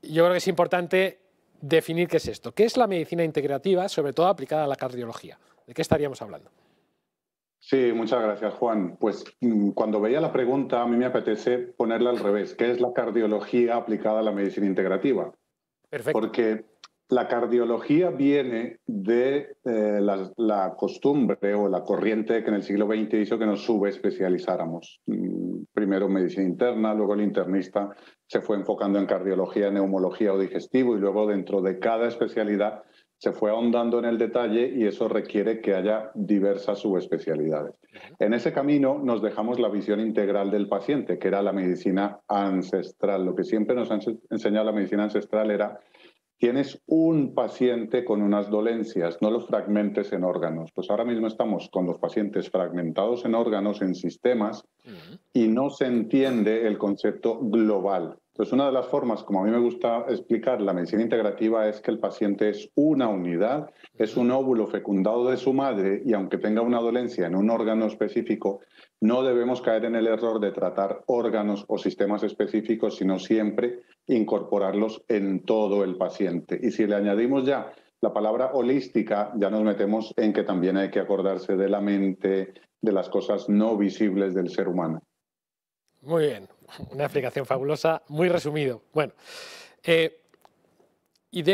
yo creo que es importante definir qué es esto. ¿Qué es la medicina integrativa, sobre todo aplicada a la cardiología? ¿De qué estaríamos hablando? Sí, muchas gracias, Juan. Pues mm, cuando veía la pregunta, a mí me apetece ponerla al revés. ¿Qué es la cardiología aplicada a la medicina integrativa? Perfecto. Porque la cardiología viene de eh, la, la, costumbre o la corriente que en el siglo XX hizo que nos subespecializáramos. Mm, primero medicina interna, luego el internista se fue enfocando en cardiología, neumología o digestivo y luego dentro de cada especialidad se fue ahondando en el detalle y eso requiere que haya diversas subespecialidades. En ese camino nos dejamos la visión integral del paciente, que era la medicina ancestral. Lo que siempre nos ha enseñado la medicina ancestral era, tienes un paciente con unas dolencias, no los fragmentes en órganos. Pues ahora mismo estamos con los pacientes fragmentados en órganos, en sistemas, y no se entiende el concepto global entonces, una de las formas, como a mí me gusta explicar la medicina integrativa, es que el paciente es una unidad, es un óvulo fecundado de su madre y aunque tenga una dolencia en un órgano específico, no debemos caer en el error de tratar órganos o sistemas específicos, sino siempre incorporarlos en todo el paciente. Y si le añadimos ya la palabra holística, ya nos metemos en que también hay que acordarse de la mente, de las cosas no visibles del ser humano. Muy bien, una explicación fabulosa, muy resumido. Bueno, eh, y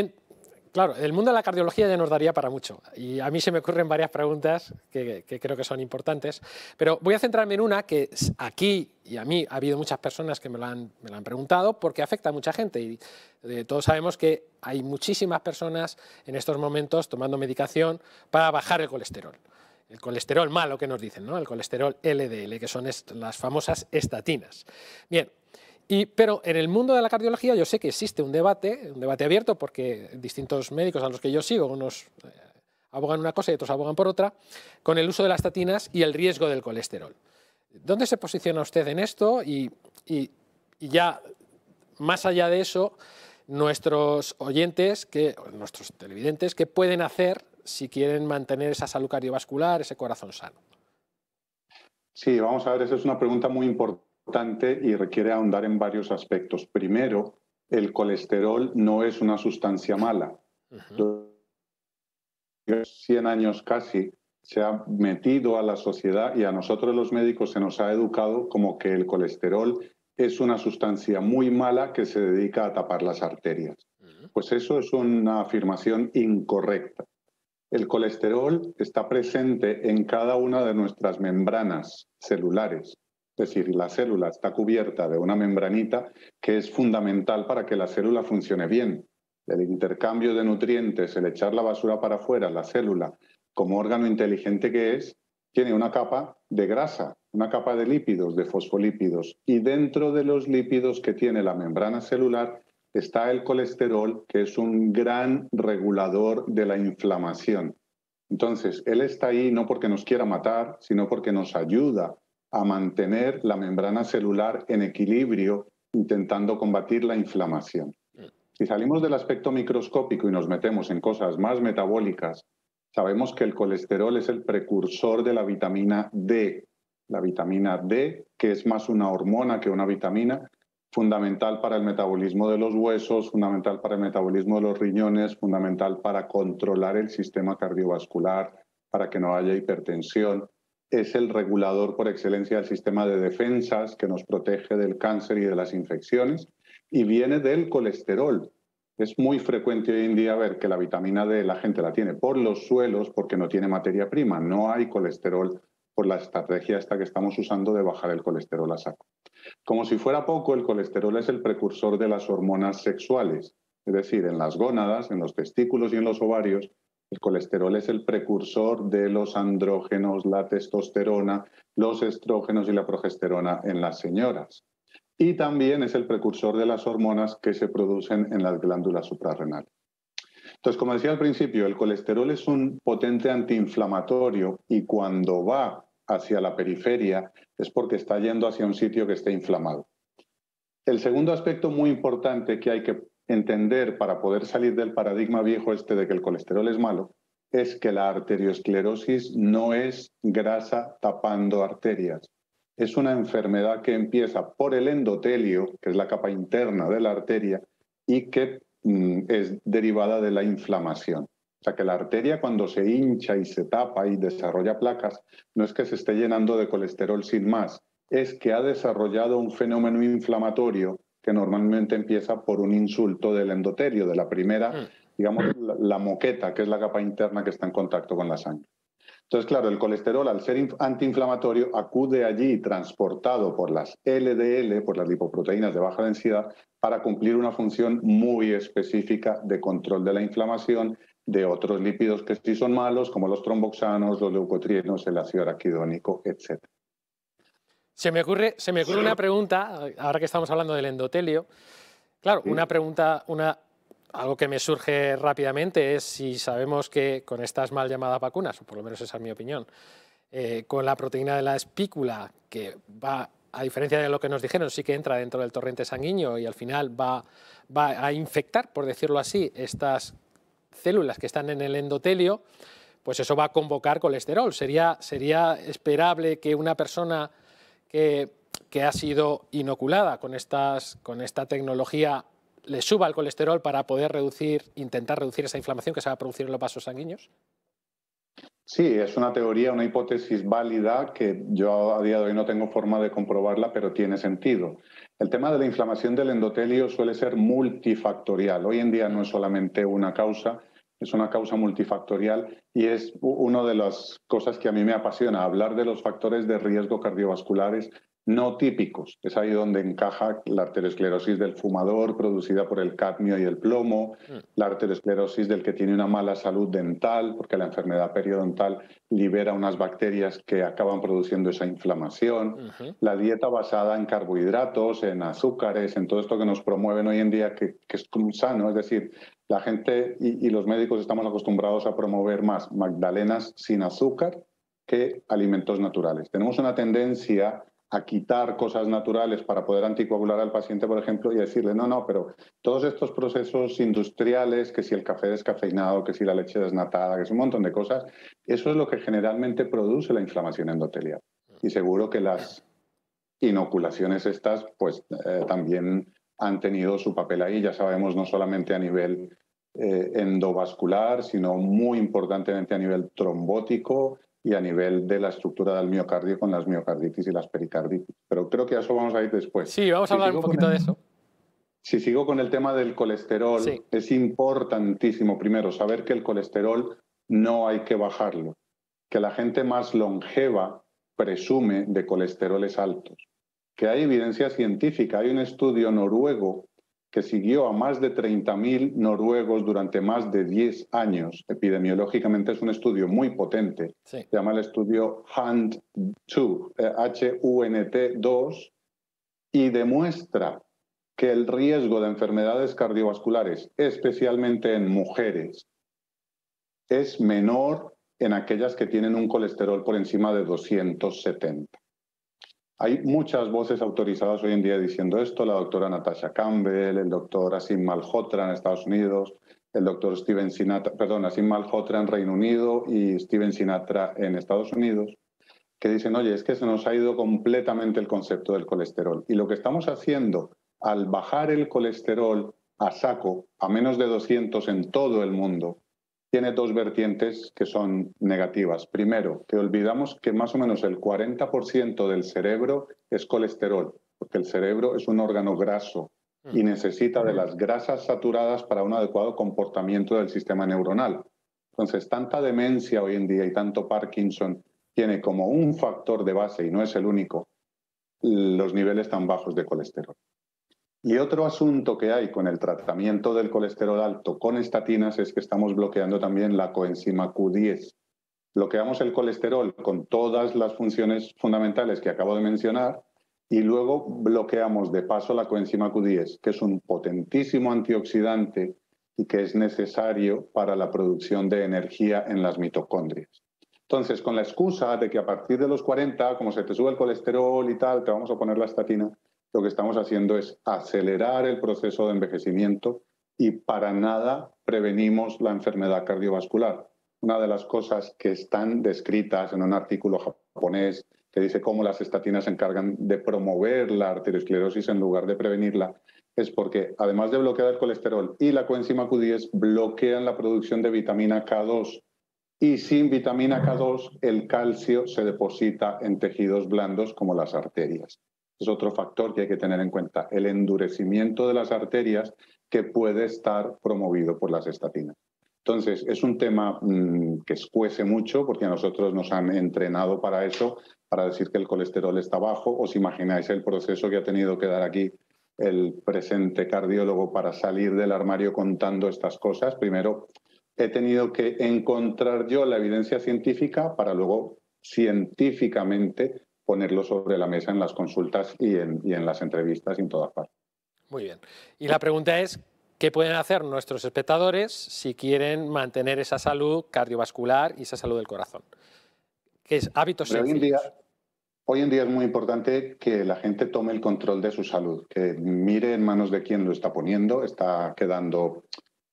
claro, el mundo de la cardiología ya nos daría para mucho, y a mí se me ocurren varias preguntas que, creo que son importantes, pero voy a centrarme en una que aquí, y a mí ha habido muchas personas que me la han, preguntado, porque afecta a mucha gente, y eh, todos sabemos que hay muchísimas personas en estos momentos tomando medicación para bajar el colesterol el colesterol malo que nos dicen, ¿no? el colesterol LDL, que son las famosas estatinas. Bien, pero en el mundo de la cardiología yo sé que existe un debate, un debate abierto, porque distintos médicos a los que yo sigo, unos eh, abogan una cosa y otros abogan por otra, con el uso de las estatinas y el riesgo del colesterol. ¿Dónde se posiciona usted en esto? y, ya más allá de eso, nuestros oyentes, que, nuestros televidentes, qué pueden hacer si quieren mantener esa salud cardiovascular, ese corazón sano? Sí, vamos a ver, esa es una pregunta muy importante y requiere ahondar en varios aspectos. Primero, el colesterol no es una sustancia mala. Uh 100 años casi se ha metido a la sociedad y a nosotros los médicos se nos ha educado como que el colesterol es una sustancia muy mala que se dedica a tapar las arterias. Pues eso es una afirmación incorrecta. El colesterol está presente en cada una de nuestras membranas celulares, es decir, la célula está cubierta de una membranita que es fundamental para que la célula funcione bien. El intercambio de nutrientes, el echar la basura para afuera, la célula, como órgano inteligente que es, tiene una capa de grasa, una capa de lípidos, de fosfolípidos, y dentro de los lípidos que tiene la membrana celular está el colesterol, que es un gran regulador de la inflamación. Entonces, él está ahí no porque nos quiera matar, sino porque nos ayuda a mantener la membrana celular en equilibrio, intentando combatir la inflamación. Si salimos del aspecto microscópico y nos metemos en cosas más metabólicas, sabemos que el colesterol es el precursor de la vitamina D. La vitamina D, que es más una hormona que una vitamina, fundamental para el metabolismo de los huesos, fundamental para el metabolismo de los riñones, fundamental para controlar el sistema cardiovascular, para que no haya hipertensión. Es el regulador por excelencia del sistema de defensas que nos protege del cáncer y de las infecciones y viene del colesterol. Es muy frecuente hoy en día ver que la vitamina D la gente la tiene por los suelos porque no tiene materia prima, no hay colesterol por la estrategia esta que estamos usando de bajar el colesterol a saco. Como si fuera poco, el colesterol es el precursor de las hormonas sexuales, es decir, en las gónadas, en los testículos y en los ovarios, el colesterol es el precursor de los andrógenos, la testosterona, los estrógenos y la progesterona en las señoras. Y también es el precursor de las hormonas que se producen en las glándulas suprarrenales. Entonces, como decía al principio, el colesterol es un potente antiinflamatorio y cuando va hacia la periferia es porque está yendo hacia un sitio que esté inflamado. El segundo aspecto muy importante que hay que entender para poder salir del paradigma viejo este de que el colesterol es malo es que la arteriosclerosis no es grasa tapando arterias. Es una enfermedad que empieza por el endotelio, que es la capa interna de la arteria, y que mm, es derivada de la inflamación. O sea, que la arteria cuando se hincha y se tapa y desarrolla placas, no es que se esté llenando de colesterol sin más, es que ha desarrollado un fenómeno inflamatorio que normalmente empieza por un insulto del endoterio, de la primera, mm. digamos, la, la moqueta, que es la capa interna que está en contacto con la sangre. Entonces, claro, el colesterol, al ser antiinflamatorio, acude allí transportado por las LDL, por las lipoproteínas de baja densidad, para cumplir una función muy específica de control de la inflamación de otros lípidos que sí son malos, como los tromboxanos, los leucotrienos, el ácido araquidónico, etc. Se me ocurre, se me ocurre una pregunta, ahora que estamos hablando del endotelio. Claro, una pregunta, una, algo que me surge rápidamente es si sabemos que con estas mal llamadas vacunas, o por lo menos esa es mi opinión, eh, con la proteína de la espícula, que va, a diferencia de lo que nos dijeron, sí que entra dentro del torrente sanguíneo y al final va, va a infectar, por decirlo así, estas células que están en el endotelio, pues eso va a convocar colesterol. Sería, esperable que una persona que, ha sido inoculada con, con esta tecnología le suba el colesterol para poder reducir, intentar reducir esa inflamación que se va a producir en los vasos sanguíneos? Sí, es una teoría, una hipótesis válida que yo a día de hoy no tengo forma de comprobarla, pero tiene sentido. El tema de la inflamación del endotelio suele ser multifactorial. Hoy en día no es solamente una causa, es una causa multifactorial y es una de las cosas que a mí me apasiona, hablar de los factores de riesgo cardiovasculares no típicos. Es ahí donde encaja la arteriosclerosis del fumador producida por el cadmio y el plomo, mm. la arteriosclerosis del que tiene una mala salud dental, porque la enfermedad periodontal libera unas bacterias que acaban produciendo esa inflamación, la dieta basada en carbohidratos, en azúcares, en todo esto que nos promueven hoy en día, que, que es sano, es decir, la gente y, los médicos estamos acostumbrados a promover más magdalenas sin azúcar que alimentos naturales. Tenemos una tendencia a quitar cosas naturales para poder anticoagular al paciente, por ejemplo, y decirle, no, no, pero todos estos procesos industriales, que si el café descafeinado, que si la leche desnatada, que es un montón de cosas, eso es lo que generalmente produce la inflamación endotelial. Y seguro que las inoculaciones estas, pues eh, también han tenido su papel ahí, ya sabemos, no solamente a nivel eh, endovascular, sino muy importantemente a nivel trombótico y a nivel de la estructura del miocardio con las miocarditis y las pericarditis. Pero creo que a eso vamos a ir después. Sí, vamos a hablar un poquito de eso. Si sigo con el tema del colesterol, es importantísimo primero saber que el colesterol no hay que bajarlo, que la gente más longeva presume de colesteroles altos que hay evidencia científica. Hay un estudio noruego que siguió a más de 30.000 noruegos durante más de 10 años. Epidemiológicamente es un estudio muy potente. Se llama el estudio hunt 2 h 2 eh, y demuestra que el riesgo de enfermedades cardiovasculares, especialmente en mujeres, es menor en aquellas que tienen un colesterol por encima de 270. Hay muchas voces autorizadas hoy en día diciendo esto, la doctora Natasha Campbell, el doctor Asim Malhotra en Estados Unidos, el doctor Steven Sinatra, perdón, Asim Malhotra en Reino Unido y Steven Sinatra en Estados Unidos, que dicen, oye, es que se nos ha ido completamente el concepto del colesterol. Y lo que estamos haciendo al bajar el colesterol a saco, a menos de 200 en todo el mundo, tiene dos vertientes que son negativas. Primero, que olvidamos que más o menos el 40% del cerebro es colesterol, porque el cerebro es un órgano graso mm. y necesita de mm. las grasas saturadas para un adecuado comportamiento del sistema neuronal. Entonces, tanta demencia hoy en día y tanto Parkinson tiene como un factor de base, y no es el único, los niveles tan bajos de colesterol. Y otro asunto que hay con el tratamiento del colesterol alto con estatinas es que estamos bloqueando también la coenzima Q10. Bloqueamos el colesterol con todas las funciones fundamentales que acabo de mencionar y luego bloqueamos de paso la coenzima Q10, que es un potentísimo antioxidante y que es necesario para la producción de energía en las mitocondrias. Entonces, con la excusa de que a partir de los 40, como se te sube el colesterol y tal, te vamos a poner la estatina, lo que estamos haciendo es acelerar el proceso de envejecimiento y para nada prevenimos la enfermedad cardiovascular. Una de las cosas que están descritas en un artículo japonés que dice cómo las estatinas se encargan de promover la arteriosclerosis en lugar de prevenirla, es porque además de bloquear el colesterol y la coenzima Q10, bloquean la producción de vitamina K2. Y sin vitamina K2, el calcio se deposita en tejidos blandos como las arterias es otro factor que hay que tener en cuenta, el endurecimiento de las arterias que puede estar promovido por las estatinas. Entonces, es un tema mm, que escuece mucho porque a nosotros nos han entrenado para eso, para decir que el colesterol está bajo. Os imagináis el proceso que ha tenido que dar aquí el presente cardiólogo para salir del armario contando estas cosas. Primero, he tenido que encontrar yo la evidencia científica para luego científicamente ponerlo sobre la mesa en las consultas y en, las entrevistas y en todas partes. Muy bien. Y la pregunta es, ¿qué pueden hacer nuestros espectadores si quieren mantener esa salud cardiovascular y esa salud del corazón? ¿Qué es hábitos Hoy en, día, hoy en día es muy importante que la gente tome el control de su salud, que mire en manos de quién lo está poniendo, está quedando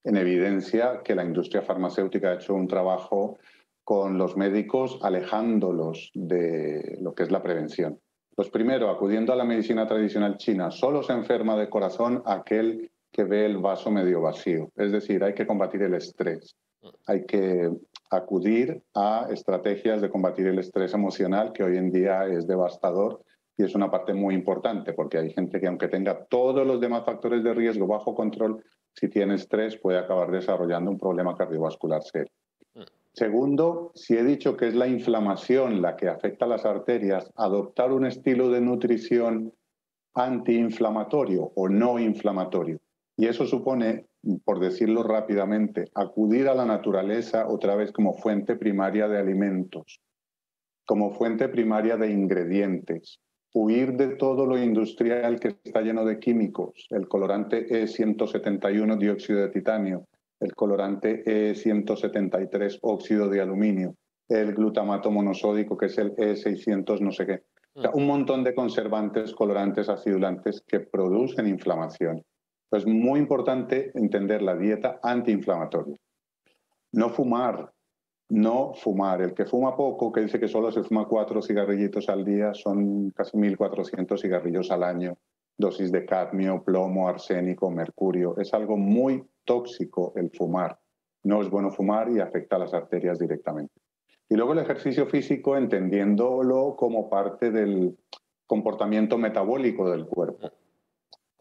en evidencia que la industria farmacéutica ha hecho un trabajo con los médicos alejándolos de lo que es la prevención. Los pues primero, acudiendo a la medicina tradicional china, solo se enferma de corazón aquel que ve el vaso medio vacío. Es decir, hay que combatir el estrés. Hay que acudir a estrategias de combatir el estrés emocional, que hoy en día es devastador y es una parte muy importante, porque hay gente que aunque tenga todos los demás factores de riesgo bajo control, si tiene estrés puede acabar desarrollando un problema cardiovascular serio. Segundo, si he dicho que es la inflamación la que afecta a las arterias, adoptar un estilo de nutrición antiinflamatorio o no inflamatorio. Y eso supone, por decirlo rápidamente, acudir a la naturaleza otra vez como fuente primaria de alimentos, como fuente primaria de ingredientes, huir de todo lo industrial que está lleno de químicos, el colorante E171 dióxido de titanio, el colorante E173, óxido de aluminio, el glutamato monosódico, que es el E600 no sé qué. Mm. un montón de conservantes, colorantes, acidulantes que producen inflamación. Es muy importante entender la dieta antiinflamatoria. No fumar, no fumar. El que fuma poco, que dice que solo se fuma cuatro cigarrillitos al día, son casi 1.400 cigarrillos al año. Dosis de cadmio, plomo, arsénico, mercurio. Es algo muy tóxico el fumar. No es bueno fumar y afecta a las arterias directamente. Y luego el ejercicio físico, entendiéndolo como parte del comportamiento metabólico del cuerpo.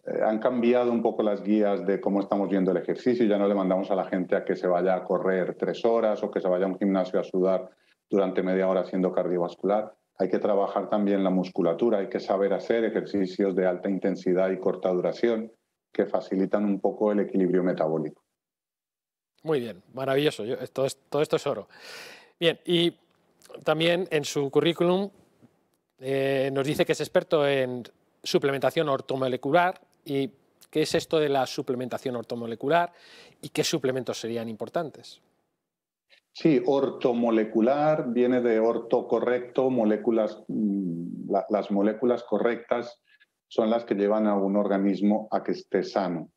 Eh, han cambiado un poco las guías de cómo estamos viendo el ejercicio. Ya no le mandamos a la gente a que se vaya a correr tres horas o que se vaya a un gimnasio a sudar durante media hora siendo cardiovascular. Hay que trabajar también la musculatura, hay que saber hacer ejercicios de alta intensidad y corta duración que facilitan un poco el equilibrio metabólico. Muy bien, maravilloso. todo esto es oro. Bien, y también en su currículum eh, nos dice que es experto en suplementación ortomolecular y qué es esto de la suplementación ortomolecular y qué suplementos serían importantes. Sí, ortomolecular viene de orto correcto, moléculas, mm, las moléculas correctas son las que llevan a un organismo a que esté sano.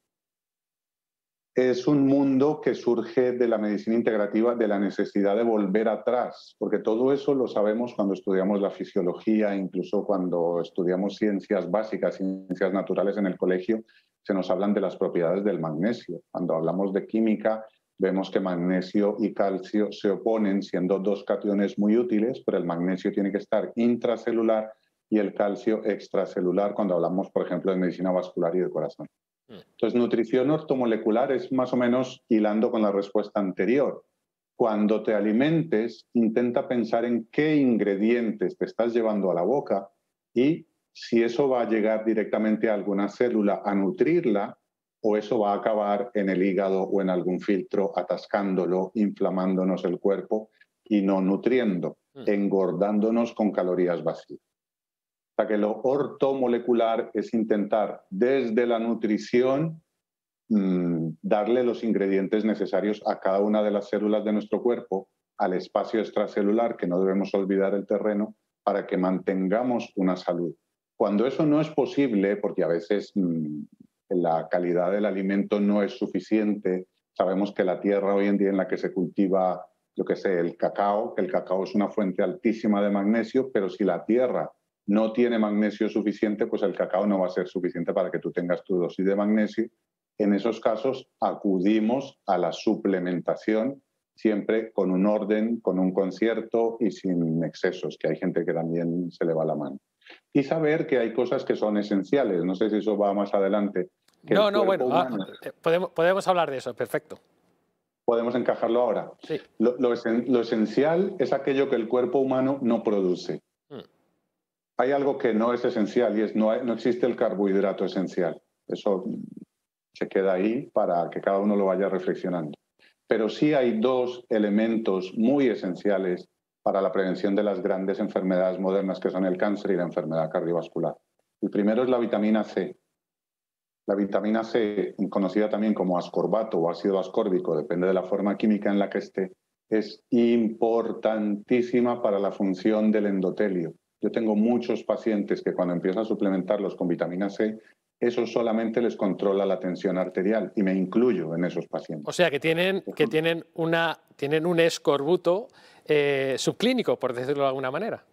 Es un mundo que surge de la medicina integrativa, de la necesidad de volver atrás, porque todo eso lo sabemos cuando estudiamos la fisiología, incluso cuando estudiamos ciencias básicas, ciencias naturales en el colegio, se nos hablan de las propiedades del magnesio. Cuando hablamos de química, vemos que magnesio y calcio se oponen, siendo dos cationes muy útiles, pero el magnesio tiene que estar intracelular y el calcio extracelular cuando hablamos, por ejemplo, de medicina vascular y de corazón. Mm. Entonces, nutrición ortomolecular es más o menos hilando con la respuesta anterior. Cuando te alimentes, intenta pensar en qué ingredientes te estás llevando a la boca y si eso va a llegar directamente a alguna célula a nutrirla o eso va a acabar en el hígado o en algún filtro atascándolo, inflamándonos el cuerpo y no nutriendo, mm. engordándonos con calorías vacías que lo ortomolecular es intentar desde la nutrición mm, darle los ingredientes necesarios a cada una de las células de nuestro cuerpo, al espacio extracelular, que no debemos olvidar el terreno, para que mantengamos una salud. Cuando eso no es posible, porque a veces mm, la calidad del alimento no es suficiente, sabemos que la tierra hoy en día en la que se cultiva, yo que sé, el cacao, que el cacao es una fuente altísima de magnesio, pero si la tierra no tiene magnesio suficiente, pues el cacao no va a ser suficiente para que tú tengas tu dosis de magnesio. En esos casos acudimos a la suplementación siempre con un orden, con un concierto y sin excesos, que hay gente que también se le va la mano. Y saber que hay cosas que son esenciales, no sé si eso va más adelante. No, no, bueno, ah, eh, podemos, podemos hablar de eso, perfecto podemos encajarlo ahora. Sí. lo, esencial es aquello que el cuerpo humano no produce hay algo que no es esencial y es no, no existe el carbohidrato esencial. Eso se queda ahí para que cada uno lo vaya reflexionando. Pero sí hay dos elementos muy esenciales para la prevención de las grandes enfermedades modernas, que son el cáncer y la enfermedad cardiovascular. El primero es la vitamina C. La vitamina C, conocida también como ascorbato o ácido ascórbico, depende de la forma química en la que esté, es importantísima para la función del endotelio, yo tengo muchos pacientes que cuando empiezo a suplementarlos con vitamina C, eso solamente les controla la tensión arterial y me incluyo en esos pacientes. O sea que tienen, que tienen, una, tienen un escorbuto eh, subclínico, por decirlo de alguna manera.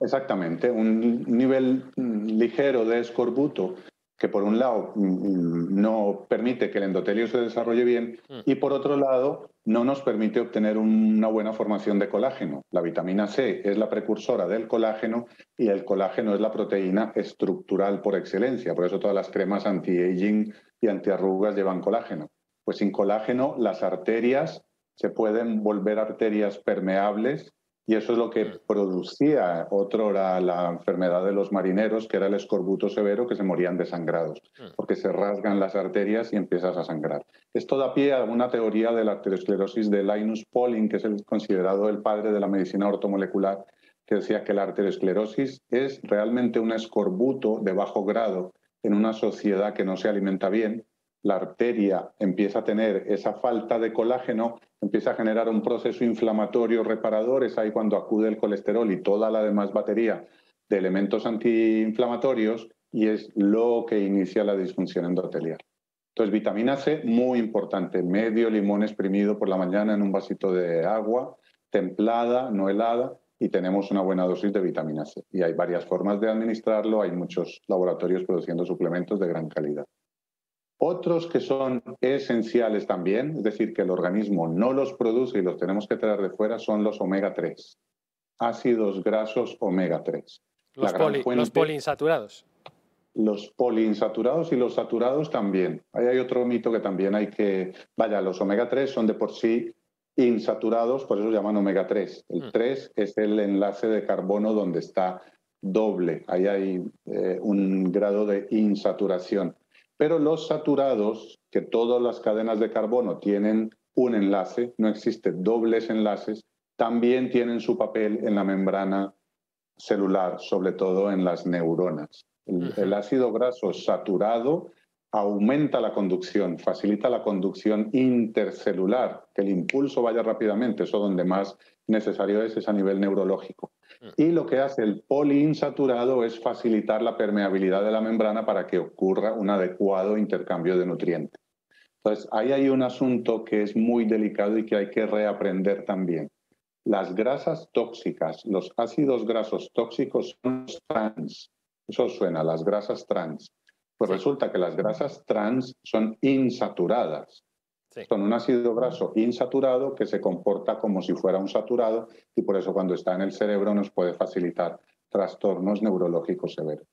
Exactamente, un nivel mm, ligero de escorbuto que por un lado mm, mm, no permite que el endotelio se desarrolle bien y por otro lado no nos permite obtener una buena formación de colágeno. La vitamina C es la precursora del colágeno y el colágeno es la proteína estructural por excelencia. Por eso todas las cremas anti-aging y antiarrugas llevan colágeno. Pues sin colágeno las arterias se pueden volver arterias permeables y eso es lo que mm. producía otrora la enfermedad de los marineros, que era el escorbuto severo, que se morían desangrados, mm. porque se rasgan las arterias y empiezas a sangrar. Esto da pie a una teoría de la arteriosclerosis de Linus Pauling, que es el considerado el padre de la medicina ortomolecular, que decía que la arteriosclerosis es realmente un escorbuto de bajo grado en una sociedad que no se alimenta bien la arteria empieza a tener esa falta de colágeno, empieza a generar un proceso inflamatorio reparador, es ahí cuando acude el colesterol y toda la demás batería de elementos antiinflamatorios y es lo que inicia la disfunción endotelial. Entonces, vitamina C, muy importante, medio limón exprimido por la mañana en un vasito de agua, templada, no helada, y tenemos una buena dosis de vitamina C. Y hay varias formas de administrarlo, hay muchos laboratorios produciendo suplementos de gran calidad. Otros que son esenciales también, es decir, que el organismo no los produce y los tenemos que traer de fuera, son los omega 3, ácidos grasos omega 3. Los, los poliinsaturados. Los poliinsaturados y los saturados también. Ahí hay otro mito que también hay que... Vaya, los omega 3 son de por sí insaturados, por eso llaman omega 3. El 3 mm. es el enlace de carbono donde está doble. Ahí hay eh, un grado de insaturación. Pero los saturados, que todas las cadenas de carbono tienen un enlace, no existen dobles enlaces, también tienen su papel en la membrana celular, sobre todo en las neuronas. El, ácido graso saturado aumenta la conducción, facilita la conducción intercelular, que el impulso vaya rápidamente, eso donde más necesario es es a nivel neurológico. Mm. Y lo que hace el poliinsaturado es facilitar la permeabilidad de la membrana para que ocurra un adecuado intercambio de nutrientes. Entonces, ahí hay un asunto que es muy delicado y que hay que reaprender también. Las grasas tóxicas, los ácidos grasos tóxicos son trans. Eso suena, las grasas trans. Pues resulta que las grasas trans son insaturadas con Son un ácido graso insaturado que se comporta como si fuera un saturado y por eso cuando está en el cerebro nos puede facilitar trastornos neurológicos severos.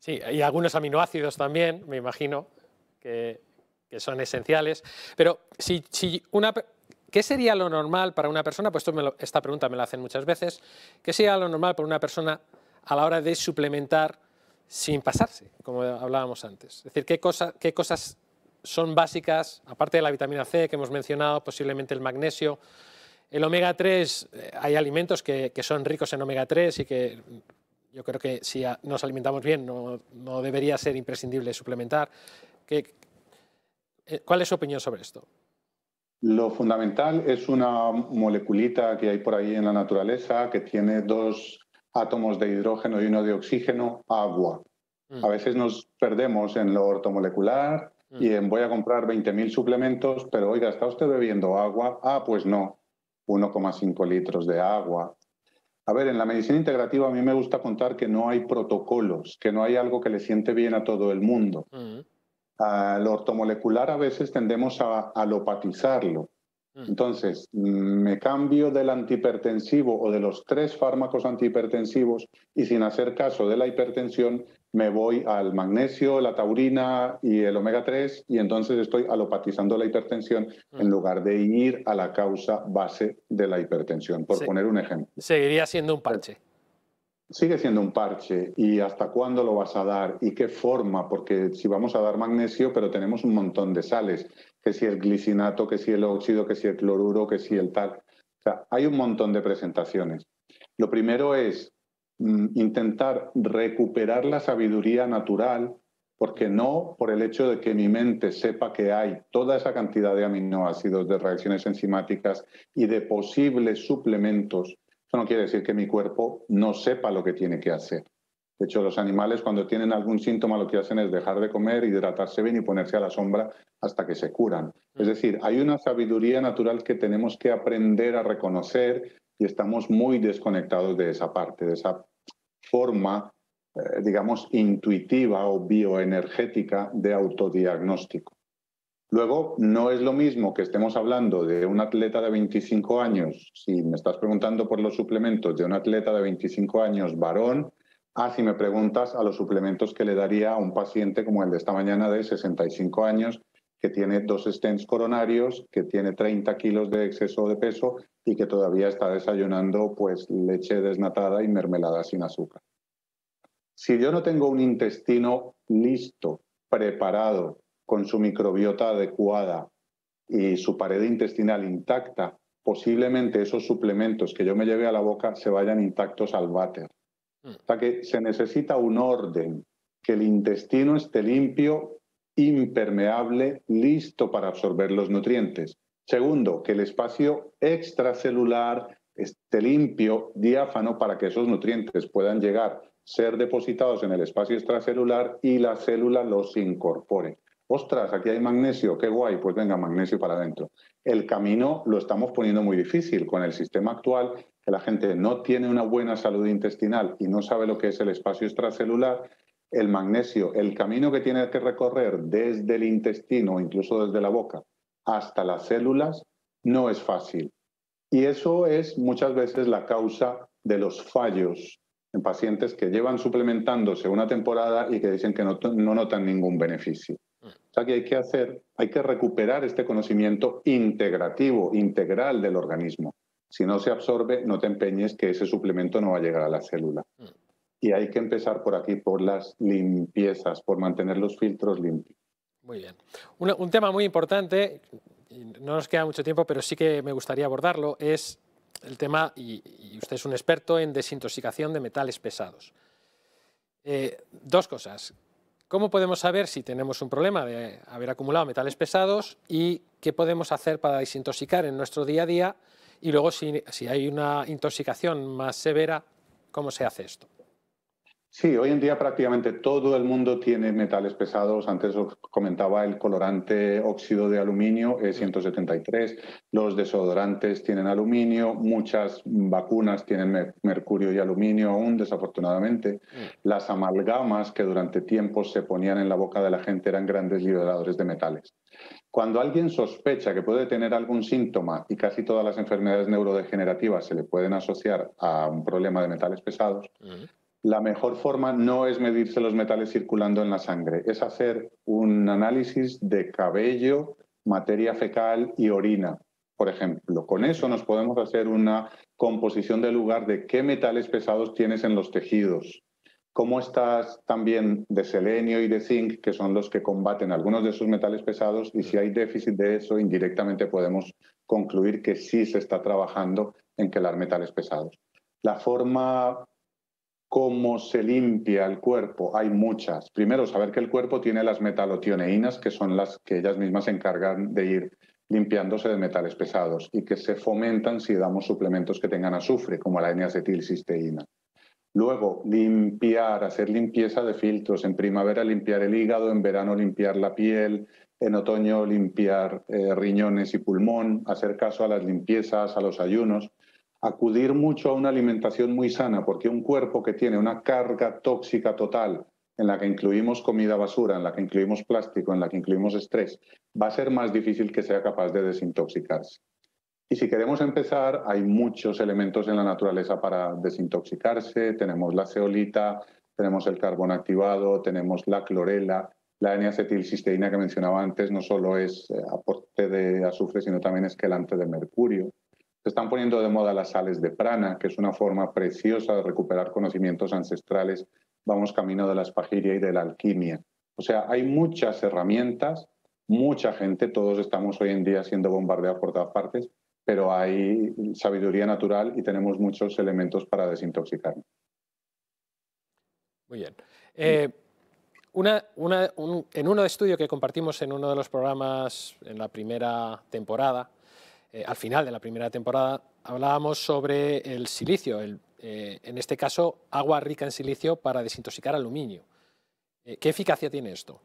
Sí, hay algunos aminoácidos también, me imagino, que, son esenciales. Pero si, si una, ¿Qué sería lo normal para una persona? Pues esta pregunta me la hacen muchas veces. ¿Qué sería lo normal para una persona a la hora de suplementar sin pasarse, como hablábamos antes? Es decir, ¿qué, cosa, qué cosas son básicas, aparte de la vitamina C que hemos mencionado, posiblemente el magnesio. El omega 3, eh, hay alimentos que, son ricos en omega 3 y que yo creo que si nos alimentamos bien no, debería ser imprescindible suplementar. Eh, ¿Cuál es su opinión sobre esto? Lo fundamental es una moleculita que hay por ahí en la naturaleza que tiene dos átomos de hidrógeno y uno de oxígeno, agua. Mm. A veces nos perdemos en lo ortomolecular Mm. y voy a comprar 20.000 suplementos, pero oiga, ¿está usted bebiendo agua? Ah, pues no, 1,5 litros de agua. A ver, en la medicina integrativa a mí me gusta contar que no hay protocolos, que no hay algo que le siente bien a todo el mundo. Mm. Lo ortomolecular a veces tendemos a alopatizarlo. Mm. Entonces, me cambio del antihipertensivo o de los tres fármacos antihipertensivos y sin hacer caso de la hipertensión, me voy al magnesio, la taurina y el omega 3 y entonces estoy alopatizando la hipertensión mm. en lugar de ir a la causa base de la hipertensión, por poner un ejemplo. Seguiría siendo un parche. Sigue siendo un parche y hasta cuándo lo vas a dar y qué forma, porque si vamos a dar magnesio, pero tenemos un montón de sales, que si el glicinato, que si el óxido, que si el cloruro, que si el tal. O sea, hay un montón de presentaciones. Lo primero es Mm, intentar recuperar la sabiduría natural, porque no por el hecho de que mi mente sepa que hay toda esa cantidad de aminoácidos, de reacciones enzimáticas y de posibles suplementos, eso no quiere decir que mi cuerpo no sepa lo que tiene que hacer. De hecho, los animales cuando tienen algún síntoma lo que hacen es dejar de comer, hidratarse bien y ponerse a la sombra hasta que se curan. Es mm. decir, hay una sabiduría natural que tenemos que aprender a reconocer y estamos muy desconectados de esa parte, de esa forma, eh, digamos, intuitiva o bioenergética de autodiagnóstico. Luego, no es lo mismo que estemos hablando de un atleta de 25 años, si me estás preguntando por los suplementos, de un atleta de 25 años varón, a si me preguntas a los suplementos que le daría a un paciente como el de esta mañana de 65 años, que tiene dos stents coronarios, que tiene 30 kilos de exceso de peso y que todavía está desayunando pues leche desnatada y mermelada sin azúcar. Si yo no tengo un intestino listo, preparado, con su microbiota adecuada y su pared intestinal intacta, posiblemente esos suplementos que yo me lleve a la boca se vayan intactos al váter. Mm. O sea que se necesita un orden, que el intestino esté limpio impermeable, listo para absorber los nutrientes. Segundo, que el espacio extracelular esté limpio, diáfano, para que esos nutrientes puedan llegar, ser depositados en el espacio extracelular y la célula los incorpore. Ostras, aquí hay magnesio, qué guay, pues venga, magnesio para adentro. El camino lo estamos poniendo muy difícil con el sistema actual, que la gente no tiene una buena salud intestinal y no sabe lo que es el espacio extracelular, el magnesio, el camino que tiene que recorrer desde el intestino, incluso desde la boca, hasta las células, no es fácil. Y eso es muchas veces la causa de los fallos en pacientes que llevan suplementándose una temporada y que dicen que no, notan ningún beneficio. Mm. O sea que hay que hacer, hay que recuperar este conocimiento integrativo, integral del organismo. Si no se absorbe, no te empeñes que ese suplemento no va a llegar a la célula. Mm y hay que empezar por aquí, por las limpiezas, por mantener los filtros limpios. Muy bien. Un, tema muy importante, no nos queda mucho tiempo, pero sí que me gustaría abordarlo, es el tema, y, usted es un experto en desintoxicación de metales pesados. Eh, dos cosas. ¿Cómo podemos saber si tenemos un problema de haber acumulado metales pesados y qué podemos hacer para desintoxicar en nuestro día a día? Y luego, si hay una intoxicación más severa, ¿cómo se hace esto? Sí, hoy en día prácticamente todo el mundo tiene metales pesados. Antes os comentaba el colorante óxido de aluminio E173, los desodorantes tienen aluminio, muchas vacunas tienen mercurio y aluminio aún, desafortunadamente. Mm. Las amalgamas que durante tiempo se ponían en la boca de la gente eran grandes liberadores de metales. Cuando alguien sospecha que puede tener algún síntoma y casi todas las enfermedades neurodegenerativas se le pueden asociar a un problema de metales pesados, mm la mejor forma no es medirse los metales circulando en la sangre, es hacer un análisis de cabello, materia fecal y orina, por ejemplo. Con eso nos podemos hacer una composición del lugar de qué metales pesados tienes en los tejidos, cómo estás también de selenio y de zinc, que son los que combaten algunos de esos metales pesados, y si hay déficit de eso, indirectamente podemos concluir que sí se está trabajando en quelar metales pesados. La forma ¿Cómo se limpia el cuerpo? Hay muchas. Primero, saber que el cuerpo tiene las metalotioneínas, que son las que ellas mismas se encargan de ir limpiándose de metales pesados y que se fomentan si damos suplementos que tengan azufre, como la N-acetilcisteína. Luego, limpiar, hacer limpieza de filtros. En primavera limpiar el hígado, en verano limpiar la piel, en otoño limpiar eh, riñones y pulmón, hacer caso a las limpiezas, a los ayunos acudir mucho a una alimentación muy sana, porque un cuerpo que tiene una carga tóxica total, en la que incluimos comida basura, en la que incluimos plástico, en la que incluimos estrés, va a ser más difícil que sea capaz de desintoxicarse. Y si queremos empezar, hay muchos elementos en la naturaleza para desintoxicarse. Tenemos la ceolita, tenemos el carbón activado, tenemos la clorela, la n que mencionaba antes no solo es eh, aporte de azufre, sino también es quelante de mercurio. Se están poniendo de moda las sales de prana, que es una forma preciosa de recuperar conocimientos ancestrales. Vamos camino de la espagiria y de la alquimia. O sea, hay muchas herramientas, mucha gente, todos estamos hoy en día siendo bombardeados por todas partes, pero hay sabiduría natural y tenemos muchos elementos para desintoxicarnos. Muy bien. Eh, en uno de estudio que compartimos en uno de los programas en la primera temporada, eh, al final de la primera temporada, hablábamos sobre el silicio, eh, en este caso agua rica en silicio para desintoxicar aluminio. Eh, ¿Qué eficacia tiene esto?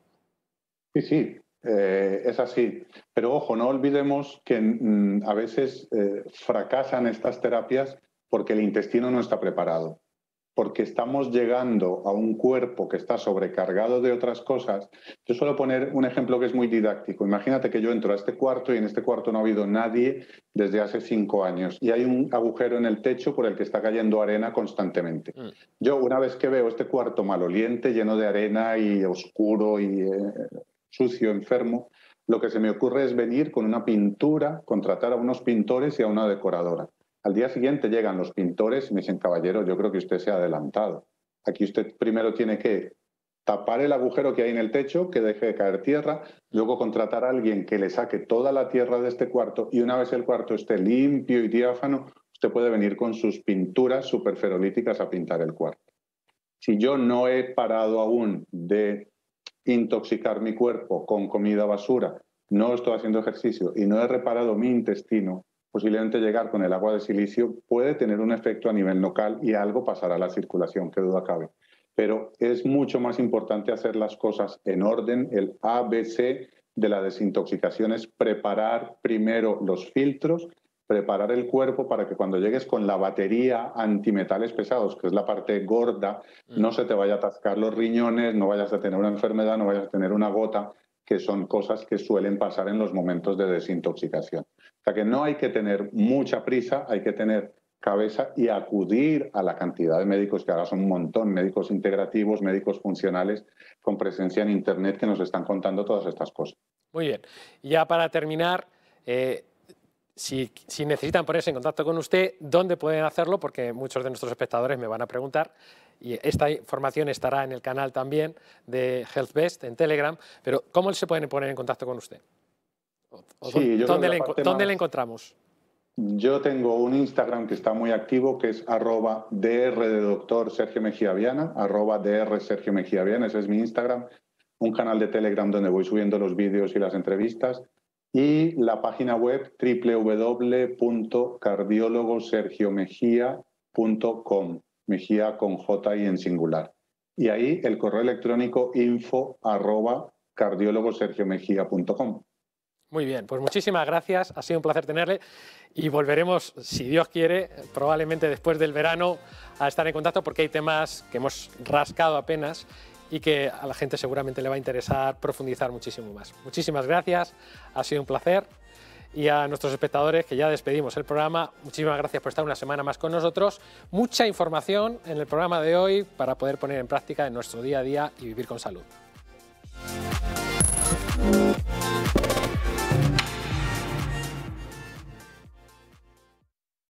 Sí, sí, es así. Pero ojo, no olvidemos que mm, a veces fracasan estas terapias porque el intestino no está preparado porque estamos llegando a un cuerpo que está sobrecargado de otras cosas. Yo suelo poner un ejemplo que es muy didáctico. Imagínate que yo entro a este cuarto y en este cuarto no ha habido nadie desde hace cinco años y hay un agujero en el techo por el que está cayendo arena constantemente. Mm. Yo una vez que veo este cuarto maloliente, lleno de arena y oscuro y eh, sucio, enfermo, lo que se me ocurre es venir con una pintura, contratar a unos pintores y a una decoradora al día siguiente llegan los pintores y me dicen, caballero, yo creo que usted se ha adelantado. Aquí usted primero tiene que tapar el agujero que hay en el techo, que deje de caer tierra, luego contratar a alguien que le saque toda la tierra de este cuarto y una vez el cuarto esté limpio y diáfano, usted puede venir con sus pinturas superferolíticas a pintar el cuarto. Si yo no he parado aún de intoxicar mi cuerpo con comida basura, no estoy haciendo ejercicio y no he reparado mi intestino, posiblemente llegar con el agua de silicio puede tener un efecto a nivel local y algo pasará a la circulación, que duda cabe. Pero es mucho más importante hacer las cosas en orden, el ABC de la desintoxicación es preparar primero los filtros, preparar el cuerpo para que cuando llegues con la batería antimetales pesados, que es la parte gorda, mm. no se te vaya a atascar los riñones, no vayas a tener una enfermedad, no vayas a tener una gota, que son cosas que suelen pasar en los momentos de desintoxicación. O sea que no hay que tener mucha prisa, hay que tener cabeza y acudir a la cantidad de médicos que ahora son un montón, médicos integrativos, médicos funcionales con presencia en Internet que nos están contando todas estas cosas. Muy bien. Ya para terminar, eh, si, si, necesitan ponerse en contacto con usted, ¿dónde pueden hacerlo? Porque muchos de nuestros espectadores me van a preguntar. Y esta información estará en el canal también de HealthBest, en Telegram. Pero, ¿cómo se pueden poner en contacto con usted? ¿Dónde, le, encontramos? Yo tengo un Instagram que está muy activo, que es arroba dr de doctor Sergio Mejía Viana, arroba dr Sergio Mejía Viana, ese es mi Instagram, un canal de Telegram donde voy subiendo los vídeos y las entrevistas, y la página web www.cardiólogosergiomejía.com, Mejía con J y en singular. Y ahí el correo electrónico info arroba muy bien, pues muchísimas gracias, ha sido un placer tenerle y volveremos, si Dios quiere, probablemente después del verano a estar en contacto porque hay temas que hemos rascado apenas y que a la gente seguramente le va a interesar profundizar muchísimo más. Muchísimas gracias, ha sido un placer y a nuestros espectadores que ya despedimos el programa. Muchísimas gracias por estar una semana más con nosotros. Mucha información en el programa de hoy para poder poner en práctica en nuestro día a día y vivir con salud.